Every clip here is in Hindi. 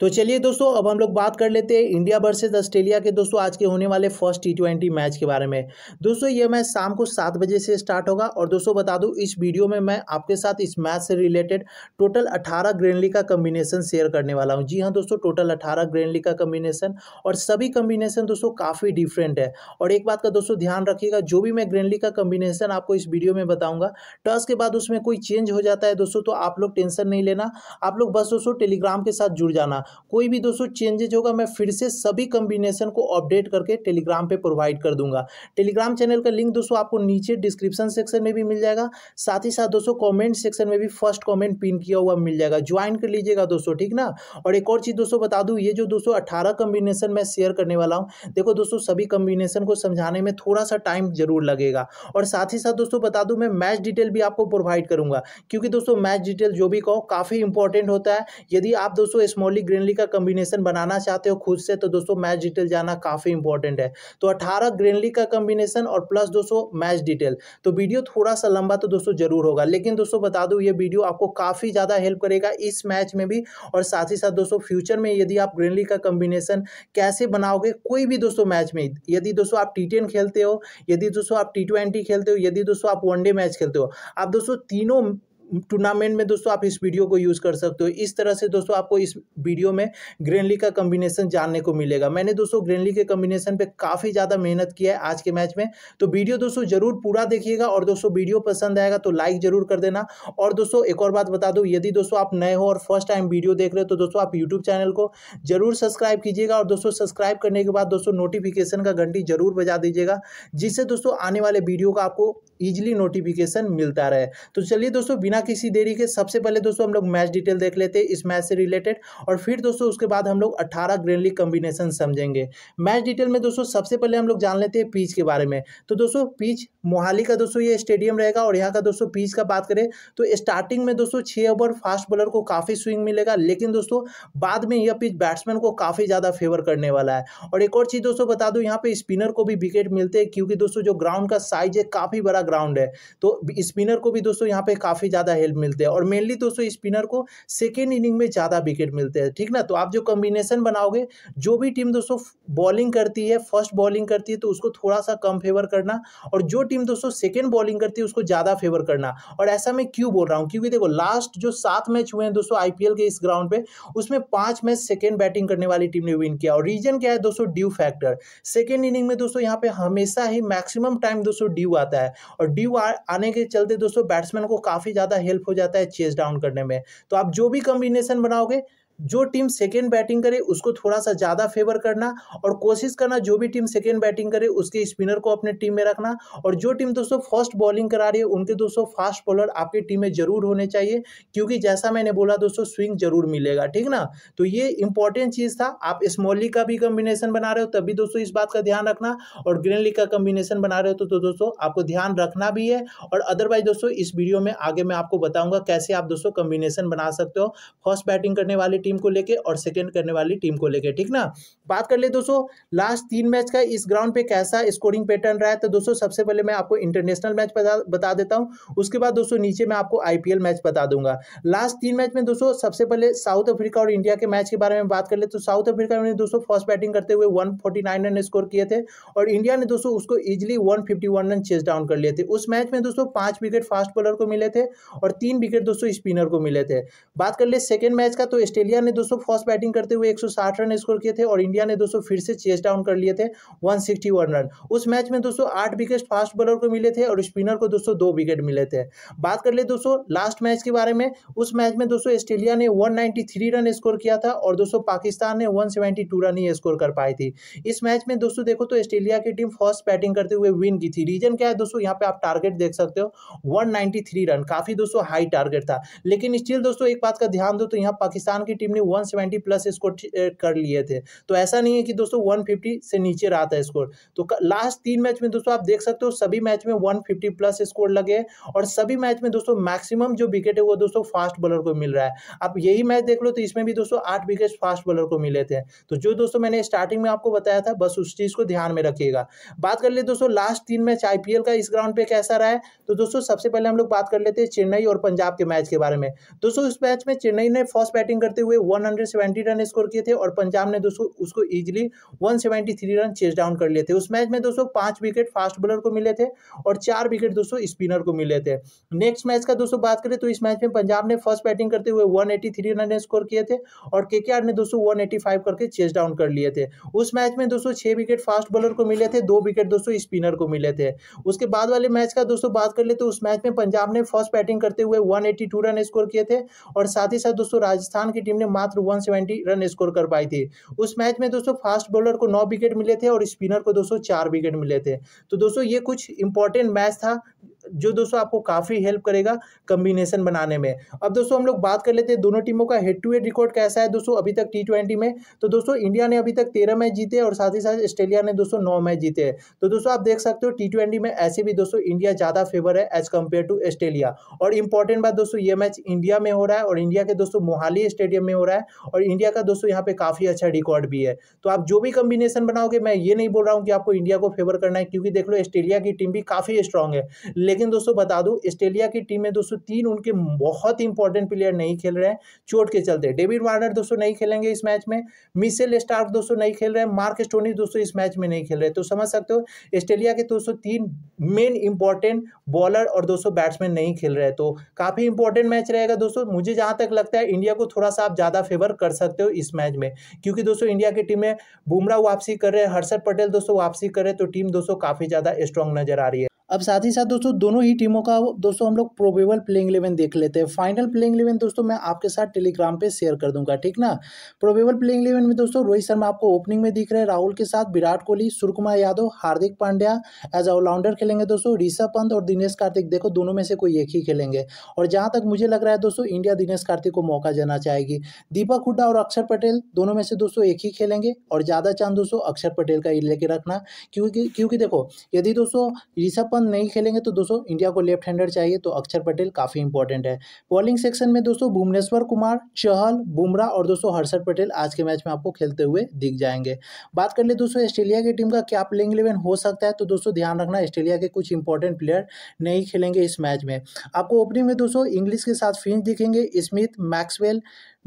तो चलिए दोस्तों अब हम लोग बात कर लेते हैं इंडिया वर्सेज ऑस्ट्रेलिया के दोस्तों आज के होने वाले फर्स्ट टी ट्वेंटी मैच के बारे में दोस्तों ये मैच शाम को सात बजे से स्टार्ट होगा और दोस्तों बता दूँ इस वीडियो में मैं आपके साथ इस मैच से रिलेटेड टोटल अठारह ग्रेनली का कम्बिनेशन शेयर करने वाला हूँ जी हाँ दोस्तों टोटल अठारह ग्रेनली का कम्बिनेशन और सभी कम्बिनेशन दोस्तों काफ़ी डिफरेंट है और एक बात का दोस्तों ध्यान रखिएगा जो भी मैं ग्रेनली का कम्बिनेशन आपको इस वीडियो में बताऊँगा टॉस के बाद उसमें कोई चेंज हो जाता है दोस्तों तो आप लोग टेंशन नहीं लेना आप लोग बस दोस्तों टेलीग्राम के साथ जुड़ जाना कोई भी दोस्तों चेंजेज होगा मैं फिर से सभी कम्बिनेशन को अपडेट करके टेलीग्राम पर प्रोवाइड कर दूंगा टेलीग्राम चैनल का लिंक दोस्तों आपको नीचे डिस्क्रिप्शन सेक्शन में भी मिल जाएगा साथ ही साथ दोस्तों कॉमेंट सेक्शन में भी फर्स्ट कॉमेंट पिन किया हुआ मिल जाएगा ज्वाइन कर लीजिएगा दोस्तों ठीक ना और एक और चीज़ दोस्तों बता दूँ ये जो दोस्तों अठारह कम्बिनेशन मैं शेयर करने वाला हूँ देखो दोस्तों सभी कम्बिनेशन को समझाने में थोड़ा सा टाइम जरूर लगेगा और साथ ही साथ दोस्तों बता दू मैं मैच डिटेल भी आपको प्रोवाइड करूंगा क्योंकि दोस्तों मैच डिटेल जो भी कहो काफ़ी इंपॉर्टेंट होता है यदि आप दोस्तों स्मॉली ग्रेन ग्रेनली का कम्बिनेशन बनाना चाहते हो खुद से तो दोस्तों मैच डिटेल जाना काफ़ी इंपॉर्टेंट है तो अठारह ग्रेनली का कम्बिनेशन और प्लस दोस्तों मैच डिटेल तो वीडियो थोड़ा सा लंबा तो दोस्तों जरूर होगा लेकिन दोस्तों बता दूँ ये वीडियो आपको काफ़ी ज़्यादा हेल्प करेगा इस मैच में भी और साथ ही साथ दोस्तों फ्यूचर में यदि आप ग्रेनली का कम्बिनेशन कैसे बनाओगे कोई भी दोस्तों मैच में यदि दोस्तों आप टी खेलते हो यदि दोस्तों आप टी खेलते हो यदि दोस्तों आप वनडे मैच खेलते हो आप दोस्तों तीनों टूर्नामेंट में दोस्तों आप इस वीडियो को यूज़ कर सकते हो इस तरह से दोस्तों आपको इस वीडियो में ग्रेनली का कम्बिनेशन जानने को मिलेगा मैंने दोस्तों ग्रेनली के कम्बिनेशन पे काफ़ी ज़्यादा मेहनत किया है आज के मैच में तो वीडियो दोस्तों ज़रूर पूरा देखिएगा और दोस्तों वीडियो पसंद आएगा तो लाइक ज़रूर कर देना और दोस्तों एक और बात बता दूँ यदि दोस्तों आप नए हो और फर्स्ट टाइम वीडियो देख रहे हो तो दोस्तों आप यूट्यूब चैनल को ज़रूर सब्सक्राइब कीजिएगा और दोस्तों सब्सक्राइब करने के बाद दोस्तों नोटिफिकेशन का घंटी ज़रूर बजा दीजिएगा जिससे दोस्तों आने वाले वीडियो का आपको इजीली नोटिफिकेशन मिलता रहे तो चलिए दोस्तों बिना किसी देरी के सबसे पहले दोस्तों हम लोग मैच डिटेल देख लेते हैं इस मैच से रिलेटेड और फिर दोस्तों उसके बाद हम लोग अट्ठारह ग्रेन लीग कम्बिनेशन समझेंगे मैच डिटेल में दोस्तों सबसे पहले हम लोग जान लेते हैं पीच के बारे में तो दोस्तों पीच मोहाली का दोस्तों ये स्टेडियम रहेगा और यहाँ का दोस्तों पीच का बात करें तो स्टार्टिंग में दोस्तों छः ओवर फास्ट बॉलर को काफ़ी स्विंग मिलेगा लेकिन दोस्तों बाद में यह पिच बैट्समैन को काफ़ी ज़्यादा फेवर करने वाला है और एक और चीज़ दोस्तों बता दूँ यहाँ पे स्पिनर को भी विकेट मिलते हैं क्योंकि दोस्तों जो ग्राउंड का साइज है काफ़ी बड़ा ग्राउंड है तो स्पिनर को भी दोस्तों यहाँ पे काफ़ी ज़्यादा हेल्प मिलते हैं और मेनली दोस्तों स्पिनर को सेकेंड इनिंग में ज़्यादा विकेट मिलते हैं ठीक ना तो आप जो कॉम्बिनेशन बनाओगे जो भी टीम दोस्तों बॉलिंग करती है फर्स्ट बॉलिंग करती है तो उसको थोड़ा सा कम फेवर करना और जो टीम दोस्तों सेकेंड बॉलिंग करती है उसको ज़्यादा फेवर करना और ऐसा मैं क्यों बोल रहा हूँ क्योंकि देखो लास्ट जो सात मैच हुए हैं दोस्तों आई के इस ग्राउंड पे उसमें पांच मैच सेकेंड बैटिंग करने वाली टीम ने विन किया और रीजन क्या है दोस्तों ड्यू फैक्टर सेकेंड इनिंग में दोस्तों यहाँ पे हमेशा ही मैक्सिमम टाइम दोस्तों ड्यू आता है और ड्यू आने के चलते दोस्तों बैट्समैन को काफ़ी ज़्यादा हेल्प हो जाता है चेस डाउन करने में तो आप जो भी कॉम्बिनेशन बनाओगे जो टीम सेकेंड बैटिंग करे उसको थोड़ा सा ज़्यादा फेवर करना और कोशिश करना जो भी टीम सेकेंड बैटिंग करे उसके स्पिनर को अपने टीम में रखना और जो टीम दोस्तों फर्स्ट बॉलिंग करा रही है उनके दोस्तों फास्ट बॉलर आपकी टीम में जरूर होने चाहिए क्योंकि जैसा मैंने बोला दोस्तों स्विंग जरूर मिलेगा ठीक ना तो ये इंपॉर्टेंट चीज़ था आप स्मॉली का भी कम्बिनेशन बना रहे हो तभी दोस्तों इस बात का ध्यान रखना और ग्रीन लीग का कम्बिनेशन बना रहे हो तो, तो दोस्तों आपको ध्यान रखना भी है और अदरवाइज दोस्तों इस वीडियो में आगे मैं आपको बताऊंगा कैसे आप दोस्तों कम्बिनेशन बना सकते हो फर्स्ट बैटिंग करने वाली टीम टीम को लेके और सेकेंड करने वाली टीम को लेके ठीक ना बात कर ले दोस्तों लास्ट तीन मैच का इस ग्राउंड पे कैसा स्कोरिंग पैटर्न रहा है तो दोस्तों सबसे पहले मैं आपको इंटरनेशनल मैच बता, देता हूँ उसके बाद दोस्तों नीचे मैं आपको आई मैच बता दूंगा लास्ट तीन मैच में दोस्तों सबसे पहले साउथ अफ्रीका और इंडिया के मैच के बारे में बात कर ले तो साउथ अफ्रीका ने दोस्तों फर्स्ट बैटिंग करते हुए वन रन स्कोर किए थे और इंडिया ने दोस्तों उसको easily one run chase down कर लिए थे उस मैच में दोस्तों पांच विकेट फास्ट बॉलर को मिले थे और तीन विकेट दोस्तों स्पिनर को मिले थे बात कर ले सेकेंड मैच का तो ऑस्ट्रेलिया इंडिया ने दोस्तों फर्स्ट बैटिंग करते हुए 160 रन स्कोर किए थे और इंडिया ने दोस्तों फिर से चेस डाउन कर लिए थे 161 रन उस मैच में दोस्तों आठ विकेट फास्ट बॉलर को मिले थे और स्पिनर को दोस्तों दो विकेट मिले थे बात कर ले दोस्तों लास्ट मैच के बारे में उस मैच में दोस्तों ऑस्ट्रेलिया ने वन रन स्कोर किया था और दोस्तों पाकिस्तान ने वन रन ही स्कोर कर पाई थी इस मैच में दोस्तों देखो तो ऑस्ट्रेलिया की टीम फर्स्ट बैटिंग करते हुए विन की थी रीजन क्या है दोस्तों यहाँ पे आप टारगेट देख सकते हो 193 रन काफी दोस्तों हाई टारगेट था लेकिन स्टिल दोस्तों एक बात का ध्यान दो तो यहाँ पाकिस्तान की टीम ने 170 प्लस स्कोर कर लिए थे तो ऐसा नहीं है कि दोस्तों 150 से नीचे रहा था स्कोर तो लास्ट तीन मैच में दोस्तों आप देख सकते हो सभी मैच में 150 प्लस स्कोर लगे और सभी मैच में दोस्तों मैक्सिमम जो विकेट है वो दोस्तों फास्ट बॉलर को मिल रहा है आप यही मैच देख लो तो इसमें भी दोस्तों आठ विकेट फास्ट बॉलर को मिले थे तो जो दोस्तों मैंने स्टार्टिंग में आपको बताया था बस उस चीज़ को ध्यान में रखिएगा बात कर ले दोस्तों लास्ट तीन मैच आईपीएल का इस ग्राउंड पे कैसा रहा है तो दोस्तों सबसे पहले हम लोग बात कर लेते हैं चेन्नई और पंजाब के मैच के बारे में दोस्तों इस मैच में चेन्नई ने फर्स्ट बैटिंग करते हुए हुए 170 रन स्कोर किए थे और पंजाब ने दोस्तों उसको इजीली 173 रन चेस डाउन कर लिए थे उस मैच में दोस्तों पांच विकेट फास्ट बॉलर को मिले थे और चार विकेट दोस्तों स्पिनर को मिले थे नेक्स्ट मैच का दोस्तों बात करें तो इस मैच में पंजाब ने फर्स्ट बैटिंग करते हुए वन रन स्कोर किए थे और के ने दोस्तों वन करके चेस डाउन कर लिए थे उस मैच में दोस्तों छह विकेट फास्ट बॉलर को मिले थे दो विकेट दोस्तों स्पिनर को मिले थे उसके बाद वाले मैच का दोस्तों बात कर ले तो उस मैच में पंजाब ने फर्स्ट बैटिंग करते हुए वन रन स्कोर किए थे और साथ ही साथ दोस्तों राजस्थान की टीम ने मात्र 170 रन स्कोर कर पाई थी उस मैच में दोस्तों फास्ट बॉलर को नौ विकेट मिले थे और स्पिनर को दोस्तों चार विकेट मिले थे तो दोस्तों ये कुछ इंपॉर्टेंट मैच था जो दोस्तों आपको काफ़ी हेल्प करेगा कम्बिनेशन बनाने में अब दोस्तों हम लोग बात कर लेते हैं दोनों टीमों का हेड टू हेड रिकॉर्ड कैसा है दोस्तों अभी तक टी ट्वेंटी में तो दोस्तों इंडिया ने अभी तक तेरह मैच जीते और साथ ही साथ ऑस्ट्रेलिया ने दोस्तों नौ मैच जीते हैं तो दोस्तों आप देख सकते हो टी ट्वेंटी में ऐसे भी दोस्तों इंडिया ज़्यादा फेवर है एज कम्पेयर टू ऑस्ट्रेलिया और इंपॉर्टेंट बात दोस्तों ये मैच इंडिया में हो रहा है और इंडिया के दोस्तों मोहाली स्टेडियम में हो रहा है और इंडिया का दोस्तों यहाँ पे काफ़ी अच्छा रिकॉर्ड भी है तो आप जो भी कम्बिनेशन बनाओगे मैं ये नहीं बोल रहा हूँ कि आपको इंडिया को फेवर करना है क्योंकि देख लो ऑस्ट्रेलिया की टीम भी काफ़ी स्ट्रांग है लेकिन लेकिन दोस्तों बता दूं ऑस्ट्रेलिया की टीम में दोस्तों तीन उनके बहुत ही इंपॉर्टेंट प्लेयर नहीं खेल रहे हैं चोट के चलते डेविड वार्नर दोस्तों नहीं खेलेंगे इस मैच में मिसेल स्टार्क दोस्तों नहीं खेल रहे हैं मार्क स्टोनी दोस्तों इस मैच में नहीं खेल रहे तो समझ सकते हो ऑस्ट्रेलिया के दोस्तों तीन मेन इंपॉर्टेंट बॉलर और दोस्तों बैट्समैन नहीं खेल रहे तो काफ़ी इंपॉर्टेंट मैच रहेगा दोस्तों मुझे जहां तक लगता है इंडिया को थोड़ा सा आप ज़्यादा फेवर कर सकते हो इस मैच में क्योंकि दोस्तों इंडिया की टीम में बुमराह वापसी कर रहे हैं हर्षद पटेल दोस्तों वापसी कर रहे तो टीम दोस्तों काफ़ी ज़्यादा स्ट्रॉन्ग नजर आ रही है अब साथ ही साथ दोस्तों दोनों ही टीमों का दोस्तों हम लोग प्रोबेबल प्लेइंग इलेवन देख लेते हैं फाइनल प्लेइंग इलेवन दोस्तों मैं आपके साथ टेलीग्राम पे शेयर कर दूंगा ठीक ना प्रोबेबल प्लेइंग इलेवन में दोस्तों रोहित शर्मा आपको ओपनिंग में दिख रहे हैं राहुल के साथ विराट कोहली सुरकुमार यादव हार्दिक पांड्या एज ऑलराउंडर खेलेंगे दोस्तों ऋषभ पंत और दिनेश कार्तिक देखो दोनों में से कोई एक ही खेलेंगे और जहाँ तक मुझे लग रहा है दोस्तों इंडिया दिनेश कार्तिक को मौका देना चाहेगी दीपक हुड्डा और अक्षर पटेल दोनों में से दोस्तों एक ही खेलेंगे और ज़्यादा चांद दोस्तों अक्षर पटेल का ही लेके रखना क्योंकि क्योंकि देखो यदि दोस्तों ऋषभ पंत पवन नहीं खेलेंगे तो दोस्तों इंडिया को लेफ्ट हैंडर चाहिए तो अक्षर पटेल काफ़ी इंपॉर्टेंट है बॉलिंग सेक्शन में दोस्तों भुवनेश्वर कुमार चहल बुमराह और दोस्तों हर्षद पटेल आज के मैच में आपको खेलते हुए दिख जाएंगे बात कर ले दोस्तों ऑस्ट्रेलिया की टीम का क्या प्लेइंग इलेवन हो सकता है तो दोस्तों ध्यान रखना ऑस्ट्रेलिया के कुछ इंपॉर्टेंट प्लेयर नहीं खेलेंगे इस मैच में आपको ओपनिंग में दोस्तों इंग्लिश के साथ फिंच दिखेंगे Smith Maxwell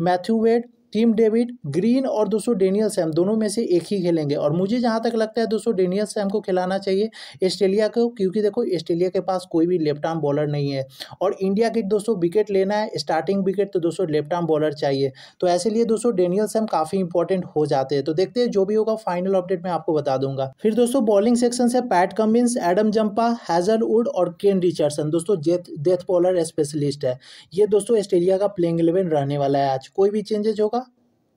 Matthew Wade Tim David Green और दोस्तों डेनियल सैम दोनों में से एक ही खेलेंगे और मुझे जहाँ तक लगता है दोस्तों डेनियल सैम को खिलाना चाहिए ऑस्ट्रेलिया को क्योंकि देखो ऑस्ट्रेलिया के पास कोई भी लेफ्ट आर्म बॉलर नहीं है और इंडिया के दोस्तों विकेट लेना है स्टार्टिंग विकेट तो दोस्तों लेफ्ट आर्म बॉलर चाहिए तो ऐसे लिए दोस्तों डेनियल सैम काफ़ी इंपॉर्टेंट हो जाते हैं तो देखते हैं जो भी होगा फाइनल अपडेट मैं आपको बता दूंगा फिर दोस्तों बॉलिंग सेक्शन से Pat Cummins Adam Zampa Hazlewood और केन रिचर्डसन दोस्तों डेथ बॉलर स्पेशलिस्ट है ये दोस्तों ऑस्ट्रेलिया का प्लेइंग इलेवन रहने वाला है आज कोई भी चेंजेस होगा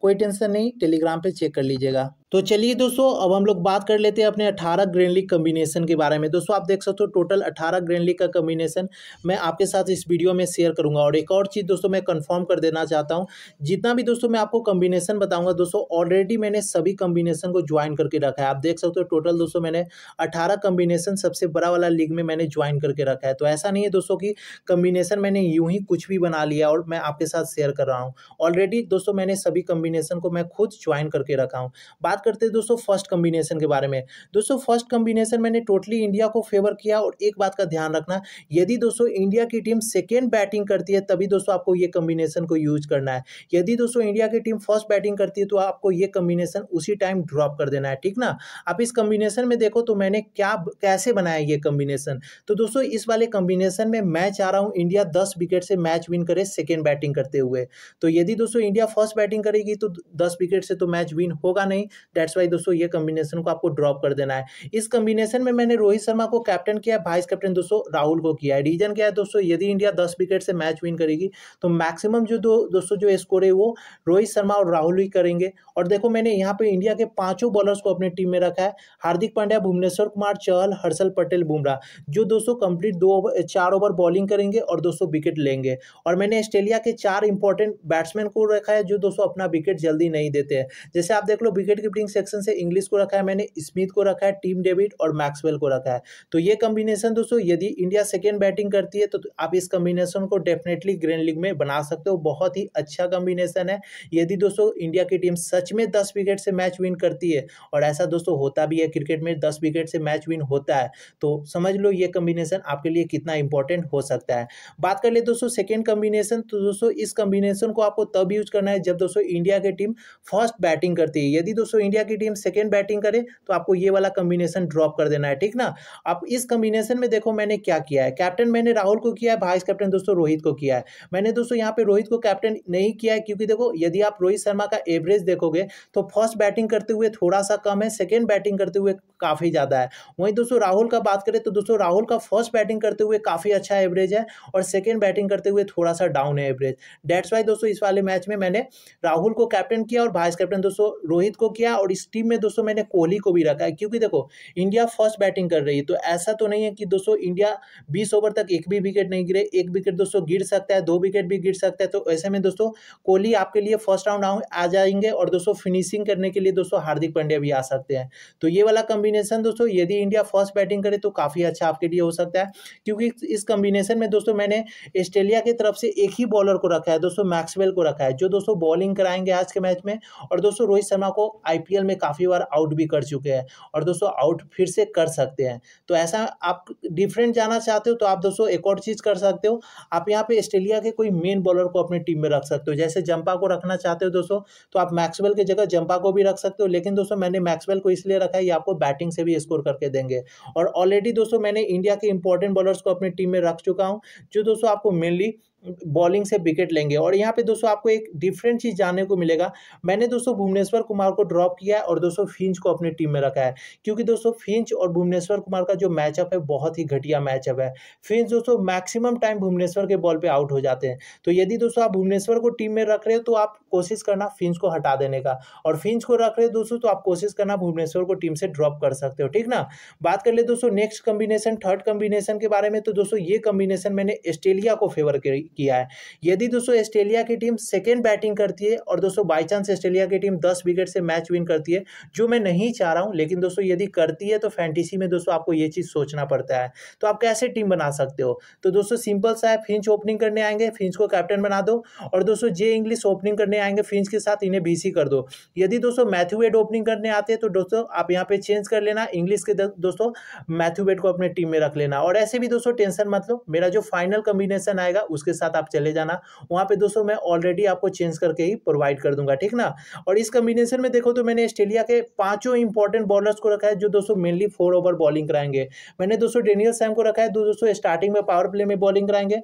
कोई टेंशन नहीं टेलीग्राम पे चेक कर लीजिएगा तो चलिए दोस्तों अब हम लोग बात कर लेते हैं अपने 18 ग्रेन लीग कम्बिनेशन के बारे में दोस्तों आप देख सकते हो टोटल 18 ग्रेन लीग का कम्बिनेशन मैं आपके साथ इस वीडियो में शेयर करूंगा और एक और चीज़ दोस्तों मैं कंफर्म कर देना चाहता हूं जितना भी दोस्तों मैं आपको कम्बिनेशन बताऊंगा दोस्तों ऑलरेडी मैंने सभी कम्बिनेशन को ज्वाइन करके रखा है आप देख सकते हो टोटल दोस्तों मैंने अठारह कम्बिनेशन सबसे बड़ा वाला लीग में मैंने ज्वाइन करके रखा है तो ऐसा नहीं है दोस्तों की कम्बिनेशन मैंने यूँ ही कुछ भी बना लिया और मैं आपके साथ शेयर कर रहा हूँ ऑलरेडी दोस्तों मैंने सभी कम्बिनेशन को मैं खुद ज्वाइन करके रखा हूँ बात करते हैं दोस्तों फर्स्ट कम्बिनेशन के बारे में दोस्तों फर्स्ट कम्बिनेशन मैंने टोटली इंडिया को फेवर किया और एक बात का ध्यान रखना यदि दोस्तों इंडिया की टीम सेकेंड बैटिंग करती है तभी दोस्तों आपको ये कम्बिनेशन को यूज करना है यदि दोस्तों इंडिया की टीम फर्स्ट बैटिंग करती है तो आपको ये कम्बिनेशन उसी टाइम ड्रॉप कर देना है ठीक ना आप इस कम्बिनेशन में देखो तो मैंने क्या कैसे बनाया ये कम्बिनेशन तो दोस्तों इस वाले कम्बिनेशन में मैं चाह रहा हूँ इंडिया दस विकेट से मैच विन करे सेकेंड बैटिंग करते हुए तो यदि दोस्तों इंडिया फर्स्ट बैटिंग करेगी तो दस विकेट से तो मैच विन होगा नहीं डेट्स वाई दोस्तों ये कॉम्बिनेशन को आपको ड्रॉप कर देना है इस कॉम्बिनेशन में मैंने रोहित शर्मा को कैप्टन किया वाइस कैप्टन दोस्तों राहुल को किया है रीजन क्या है दोस्तों यदि इंडिया दस विकेट से मैच विन करेगी तो मैक्सिमम जो दो दोस्तों जो स्कोर है वो रोहित शर्मा और राहुल ही करेंगे और देखो मैंने यहाँ पे इंडिया के पांचों बॉलर्स को अपनी टीम में रखा है हार्दिक पांड्या भुवनेश्वर कुमार चहल हर्षल पटेल बुमराह जो दोस्तों कंप्लीट दो चार ओवर बॉलिंग करेंगे और दोस्तों विकेट लेंगे और मैंने ऑस्ट्रेलिया के चार इंपॉर्टेंट बैट्समैन को रखा है जो दोस्तों अपना विकेट जल्दी नहीं देते हैं जैसे आप देख लो विकेट कीपिंग बैटिंग सेक्शन से इंग्लिश को रखा है मैंने स्मिथ को रखा है टीम डेविड और मैक्सवेल को रखा है तो ये कम्बिनेशन दोस्तों यदि इंडिया सेकेंड बैटिंग करती है तो आप इस कम्बिनेशन को डेफिनेटली ग्रैंड लीग में बना सकते हो बहुत ही अच्छा कम्बिनेशन है यदि दोस्तों इंडिया की टीम सच में दस विकेट से मैच विन करती है और ऐसा दोस्तों होता भी है क्रिकेट में दस विकेट से मैच विन होता है तो समझ लो ये कम्बिनेशन आपके लिए कितना इंपॉर्टेंट हो सकता है बात कर ले दोस्तों सेकेंड कम्बिनेशन तो दोस्तों इस कम्बिनेशन को आपको तब यूज करना है जब दोस्तों इंडिया की टीम फर्स्ट बैटिंग करती है यदि दोस्तों इंडिया की टीम सेकेंड बैटिंग करे तो आपको ये वाला कम्बिनेशन ड्रॉप कर देना है ठीक ना आप इस कम्बिनेशन में देखो मैंने क्या किया है कैप्टन मैंने राहुल को किया है वाइस कैप्टन दोस्तों रोहित को किया है मैंने दोस्तों यहाँ पे रोहित को कैप्टन नहीं किया है क्योंकि देखो यदि आप रोहित शर्मा का एवरेज देखोगे तो फर्स्ट बैटिंग करते हुए थोड़ा सा कम है सेकेंड बैटिंग करते हुए काफ़ी ज़्यादा है वहीं दोस्तों राहुल का बात करें तो दोस्तों राहुल का फर्स्ट बैटिंग करते हुए काफ़ी अच्छा एवरेज है और सेकेंड बैटिंग करते हुए थोड़ा सा डाउन है एवरेज डेट्स वाई दोस्तों इस वाले मैच में मैंने राहुल को कैप्टन किया और वाइस कैप्टन दोस्तों रोहित को किया रखा और इस टीम में दोस्तों मैंने कोहली को भी रखा है क्योंकि देखो इंडिया फर्स्ट बैटिंग कर रही है तो ऐसा तो नहीं है कि दोस्तों इंडिया बीस ओवर तक एक भी विकेट नहीं गिरे एक विकेट दोस्तों गिर सकता है दो विकेट भी गिर सकता है तो ऐसे में दोस्तों कोहली आपके लिए फर्स्ट राउंड आ जाएंगे और दोस्तों फिनिशिंग करने के लिए दोस्तों हार्दिक पांड्या भी आ सकते हैं तो ये वाला कॉम्बिनेशन दोस्तों यदि इंडिया फर्स्ट बैटिंग करे तो काफ़ी अच्छा आपके लिए हो सकता है क्योंकि इस कॉम्बिनेशन में दोस्तों मैंने ऑस्ट्रेलिया की तरफ से एक ही बॉलर को रखा है दोस्तों मैक्सवेल को रखा है जो दोस्तों बॉलिंग कराएंगे आज के मैच में और दोस्तों रोहित शर्मा को आई आईपीएल में काफ़ी बार आउट भी कर चुके हैं और दोस्तों आउट फिर से कर सकते हैं तो ऐसा आप डिफरेंट जाना चाहते हो तो आप दोस्तों एक और चीज़ कर सकते हो आप यहाँ पे ऑस्ट्रेलिया के कोई मेन बॉलर को अपनी टीम में रख सकते हो जैसे जंपा को रखना चाहते हो दोस्तों तो आप मैक्सवेल की जगह जंपा को भी रख सकते हो लेकिन दोस्तों मैंने मैक्सवेल को इसलिए रखा है ये आपको बैटिंग से भी स्कोर करके देंगे और ऑलरेडी दोस्तों मैंने इंडिया के इंपॉर्टेंट बॉलर्स को अपनी टीम में रख चुका हूँ जो दोस्तों आपको मेनली बॉलिंग से विकेट लेंगे और यहाँ पे दोस्तों आपको एक डिफरेंट चीज़ जानने को मिलेगा मैंने दोस्तों भुवनेश्वर कुमार को ड्रॉप किया है और दोस्तों फिंच को अपनी टीम में रखा है क्योंकि दोस्तों फिंच और भुवनेश्वर कुमार का जो मैचअप है बहुत ही घटिया मैचअप है फिंच दोस्तों मैक्सिमम टाइम भुवनेश्वर के बॉल पर आउट हो जाते हैं तो यदि दोस्तों आप भुवनेश्वर को टीम में रख रहे हो तो आप कोशिश करना फिंच को हटा देने का और फिंच को रख रहे हो दोस्तों तो आप कोशिश करना भुवनेश्वर को टीम से ड्रॉप कर सकते हो ठीक ना बात कर ले दोस्तों नेक्स्ट कम्बिनेशन थर्ड कम्बिनेशन के बारे में तो दोस्तों ये कम्बिनेशन मैंने ऑस्ट्रेलिया को फेवर करी किया है यदि दोस्तों ऑस्ट्रेलिया की टीम सेकेंड बैटिंग करती है और दोस्तों बाई चांस ऑस्ट्रेलिया की टीम दस विकेट से मैच विन करती है जो मैं नहीं चाह रहा हूँ लेकिन दोस्तों यदि करती है तो फैंटीसी में दोस्तों आपको ये चीज़ सोचना पड़ता है तो आप कैसे टीम बना सकते हो तो दोस्तों सिंपल सा है फिंच ओपनिंग करने आएंगे फिंच को कैप्टन बना दो और दोस्तों जे इंग्लिश ओपनिंग करने आएंगे फिंच के साथ इन्हें बीसी कर दो यदि दोस्तों वेड ओपनिंग करने आते हैं तो दोस्तों आप यहाँ पे चेंज कर लेना इंग्लिश के दोस्तों वेड को अपने टीम में रख लेना और ऐसे भी दोस्तों टेंशन मत लो मेरा जो फाइनल कॉम्बिनेशन आएगा उसके साथ आप चले जाना वहाँ पे दोस्तों मैं ऑलरेडी आपको चेंज करके ही प्रोवाइड कर दूंगा ठीक ना और इस कम्बिनेशन में देखो तो मैंने ऑस्ट्रेलिया के पांचों इंपॉर्टेंट बॉलर्स को रखा है जो दोस्तों मेनली फोर ओवर बॉलिंग कराएंगे मैंने दोस्तों डेनियल सैम को रखा है दो दोस्तों स्टार्टिंग में पावर प्ले में बॉलिंग कराएंगे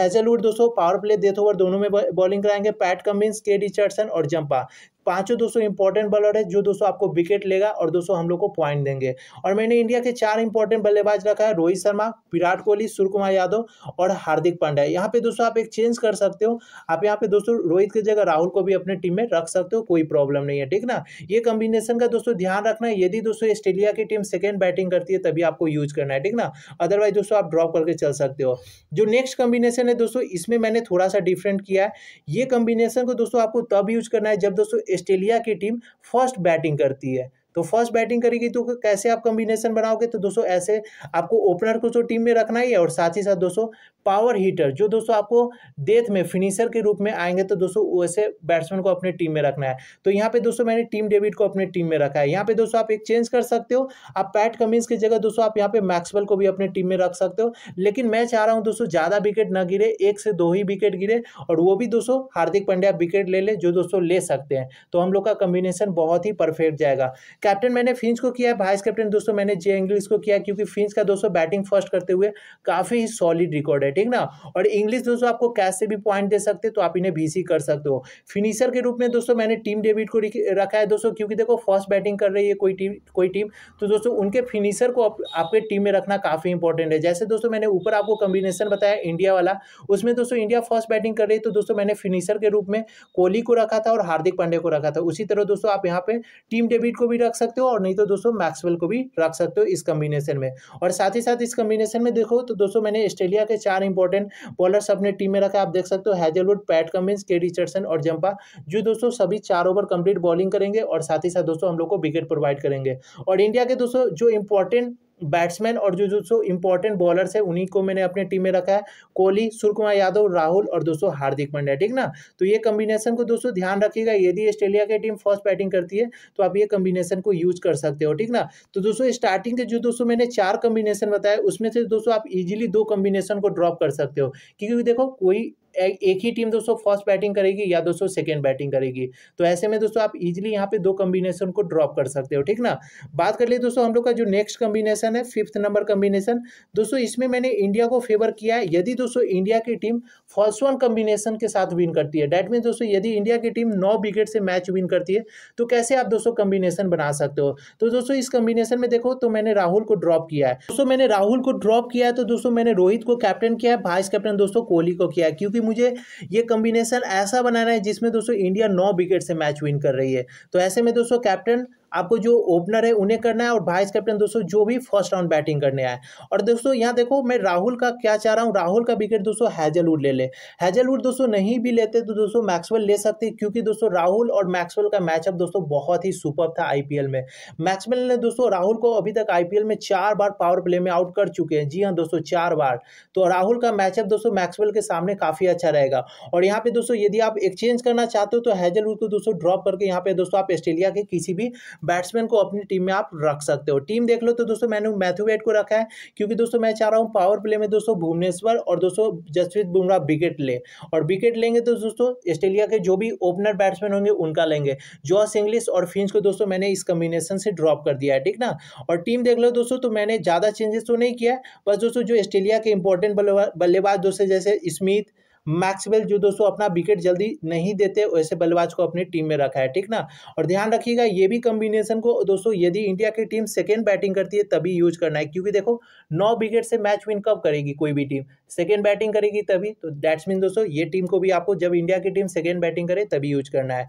हैजलवुड दोस्तों पावर प्ले डेथ ओवर दोनों में बॉलिंग कराएंगे पैट कमिंस के रिचर्डसन और जंपा पांचों दोस्तों इंपॉर्टेंट बॉलर है जो दोस्तों आपको विकेट लेगा और दोस्तों हम लोग को पॉइंट देंगे और मैंने इंडिया के चार इंपॉर्टेंट बल्लेबाज रखा है रोहित शर्मा विराट कोहली सूर्य यादव और हार्दिक पांड्या यहाँ पे दोस्तों आप एक चेंज कर सकते हो आप यहाँ पे दोस्तों रोहित की जगह राहुल को भी अपने टीम में रख सकते हो कोई प्रॉब्लम नहीं है ठीक ना ये कॉम्बिनेशन का दोस्तों ध्यान रखना है यदि दोस्तों ऑस्ट्रेलिया की टीम सेकेंड बैटिंग करती है तभी आपको यूज करना है ठीक ना अदरवाइज दोस्तों आप ड्रॉप करके चल सकते हो जो नेक्स्ट कॉम्बिनेशन है दोस्तों इसमें मैंने थोड़ा सा डिफरेंट किया है ये कॉम्बिनेशन को दोस्तों आपको तब यूज करना है जब दोस्तों ऑस्ट्रेलिया की टीम फर्स्ट बैटिंग करती है तो फर्स्ट बैटिंग करेगी तो कैसे आप कॉम्बिनेशन बनाओगे तो दोस्तों ऐसे आपको ओपनर को तो टीम में रखना ही है और साथ ही साथ दोस्तों पावर हीटर जो दोस्तों आपको डेथ में फिनिशर के रूप में आएंगे तो दोस्तों वैसे बैट्समैन को अपने टीम में रखना है तो यहाँ पे दोस्तों मैंने टीम डेविड को अपने टीम में रखा है यहाँ पे दोस्तों आप एक चेंज कर सकते हो आप पैट कमिंस की जगह दोस्तों आप यहाँ पे मैक्सवेल को भी अपने टीम में रख सकते हो लेकिन मैं चाह रहा हूँ दोस्तों ज़्यादा विकेट ना गिरे एक से दो ही विकेट गिरे और वो भी दोस्तों हार्दिक पांड्या विकेट ले ले जो दोस्तों ले सकते हैं तो हम लोग का कम्बिनेशन बहुत ही परफेक्ट जाएगा कैप्टन मैंने फिंच को किया है वाइस कैप्टन दोस्तों मैंने जे इंग्लिश को किया क्योंकि फिंच का दोस्तों बैटिंग फर्स्ट करते हुए काफ़ी सॉलिड रिकॉर्ड है है ठीक ना और इंग्लिश दोस्तों आपको कैश से भी पॉइंट दे सकते तो आप इन्हें बीसी कर सकते हो फिनिशर के रूप में दोस्तों मैंने टीम डेविड को रखा है दोस्तों क्योंकि देखो फर्स्ट बैटिंग कर रही है कोई टीम कोई टीम तो दोस्तों उनके फिनिशर को आप, आपके टीम में रखना काफ़ी इंपॉर्टेंट है जैसे दोस्तों मैंने ऊपर आपको कॉम्बिनेशन बताया इंडिया वाला उसमें दोस्तों इंडिया फर्स्ट बैटिंग कर रही है तो दोस्तों मैंने फिनिशर के रूप में कोहली को रखा था और हार्दिक पांडे को रखा था उसी तरह दोस्तों आप यहाँ पे टीम डेविड को भी रख सकते हो और नहीं तो दोस्तों मैक्सवेल को भी रख सकते हो इस कॉम्बिनेशन में और साथ ही साथ इस कॉम्बिनेशन में देखो तो दोस्तों मैंने ऑस्ट्रेलिया के चार सारे इंपॉर्टेंट बॉलर्स अपने टीम में रखा आप देख सकते हो Hazlewood Pat Cummins K Richardson और जंपा जो दोस्तों सभी चार ओवर कंप्लीट बॉलिंग करेंगे और साथ ही साथ दोस्तों हम लोग को विकेट प्रोवाइड करेंगे और इंडिया के दोस्तों जो इंपॉर्टेंट बैट्समैन और जो जो सो इंपॉर्टेंट बॉलर्स है उन्हीं को मैंने अपने टीम में रखा है कोहली सूर्य यादव राहुल और दोस्तों हार्दिक पांड्या ठीक ना तो ये कम्बिनेशन को दोस्तों ध्यान रखिएगा यदि ऑस्ट्रेलिया की टीम फर्स्ट बैटिंग करती है तो आप ये कम्बिनेशन को यूज कर सकते हो ठीक ना तो दोस्तों स्टार्टिंग के जो दोस्तों मैंने चार कम्बिनेशन बताया उसमें से दोस्तों आप इजिली दो कम्बिनेशन को ड्रॉप कर सकते हो क्योंकि देखो कोई एक ही टीम दोस्तों फर्स्ट बैटिंग करेगी या दोस्तों सेकेंड बैटिंग करेगी तो ऐसे में दोस्तों आप इजिली यहाँ पे दो कम्बिनेशन को ड्रॉप कर सकते हो ठीक ना बात कर ले दोस्तों हम लोग का जो नेक्स्ट कम्बिनेशन है फिफ्थ नंबर कम्बिनेशन दोस्तों इसमें मैंने इंडिया को फेवर किया है यदि दोस्तों इंडिया की टीम फर्स्ट वन कम्बिनेशन के साथ विन करती है डैट मीन दोस्तों यदि इंडिया की टीम नौ विकेट से मैच विन करती है तो कैसे आप दोस्तों कम्बिनेशन बना सकते हो तो दोस्तों इस कम्बिनेशन में देखो तो मैंने राहुल को ड्रॉप किया है दोस्तों मैंने राहुल को ड्रॉप किया है तो दोस्तों मैंने रोहित को कैप्टन किया है वाइस कैप्टन दोस्तों कोहली को किया है क्योंकि मुझे ये कम्बिनेशन ऐसा बनाना है जिसमें दोस्तों इंडिया नौ विकेट से मैच विन कर रही है तो ऐसे में दोस्तों कैप्टन आपको जो ओपनर है उन्हें करना है और वाइस कैप्टन दोस्तों जो भी फर्स्ट राउंड बैटिंग करने आए और दोस्तों यहाँ देखो मैं राहुल का क्या चाह रहा हूँ राहुल का विकेट दोस्तों हैजलवुड ले ले हैजलवुड दोस्तों नहीं भी लेते तो दोस्तों मैक्सवेल ले सकते क्योंकि दोस्तों राहुल और मैक्सवेल का मैचअप दोस्तों बहुत ही सुपर था आई में मैक्सवेल ने दोस्तों राहुल को अभी तक आई में चार बार पावर प्ले में आउट कर चुके हैं जी हाँ दोस्तों चार बार तो राहुल का मैचअप दोस्तों मैक्सवेल के सामने काफ़ी अच्छा रहेगा और यहाँ पे दोस्तों यदि आप एक्सचेंज करना चाहते हो तो हैजलवुड को दोस्तों ड्रॉप करके यहाँ पे दोस्तों आप ऑस्ट्रेलिया के किसी भी बैट्समैन को अपनी टीम में आप रख सकते हो टीम देख लो तो दोस्तों मैंने मैथ्यू वेट को रखा है क्योंकि दोस्तों मैं चाह रहा हूँ पावर प्ले में दोस्तों भुवनेश्वर और दोस्तों जसप्रीत बुमराह विकेट ले और विकेट लेंगे तो दोस्तों ऑस्ट्रेलिया के जो भी ओपनर बैट्समैन होंगे उनका लेंगे जॉस इंग्लिस और फिंच को दोस्तों मैंने इस कम्बिनेशन से ड्रॉप कर दिया है ठीक ना और टीम देख लो दोस्तों तो मैंने ज़्यादा चेंजेस तो नहीं किया बस दोस्तों जो ऑस्ट्रेलिया के इंपॉर्टेंट बल्लेबाज दोस्तों जैसे स्मिथ मैक्सवेल जो दोस्तों अपना विकेट जल्दी नहीं देते वैसे बल्लेबाज को अपनी टीम में रखा है ठीक ना और ध्यान रखिएगा ये भी कम्बिनेशन को दोस्तों यदि इंडिया की टीम सेकेंड बैटिंग करती है तभी यूज करना है क्योंकि देखो नौ विकेट से मैच विन कब करेगी कोई भी टीम सेकेंड बैटिंग करेगी तभी तो दैट्स मीन दोस्तों ये टीम को भी आपको जब इंडिया की टीम सेकेंड बैटिंग करे तभी यूज करना है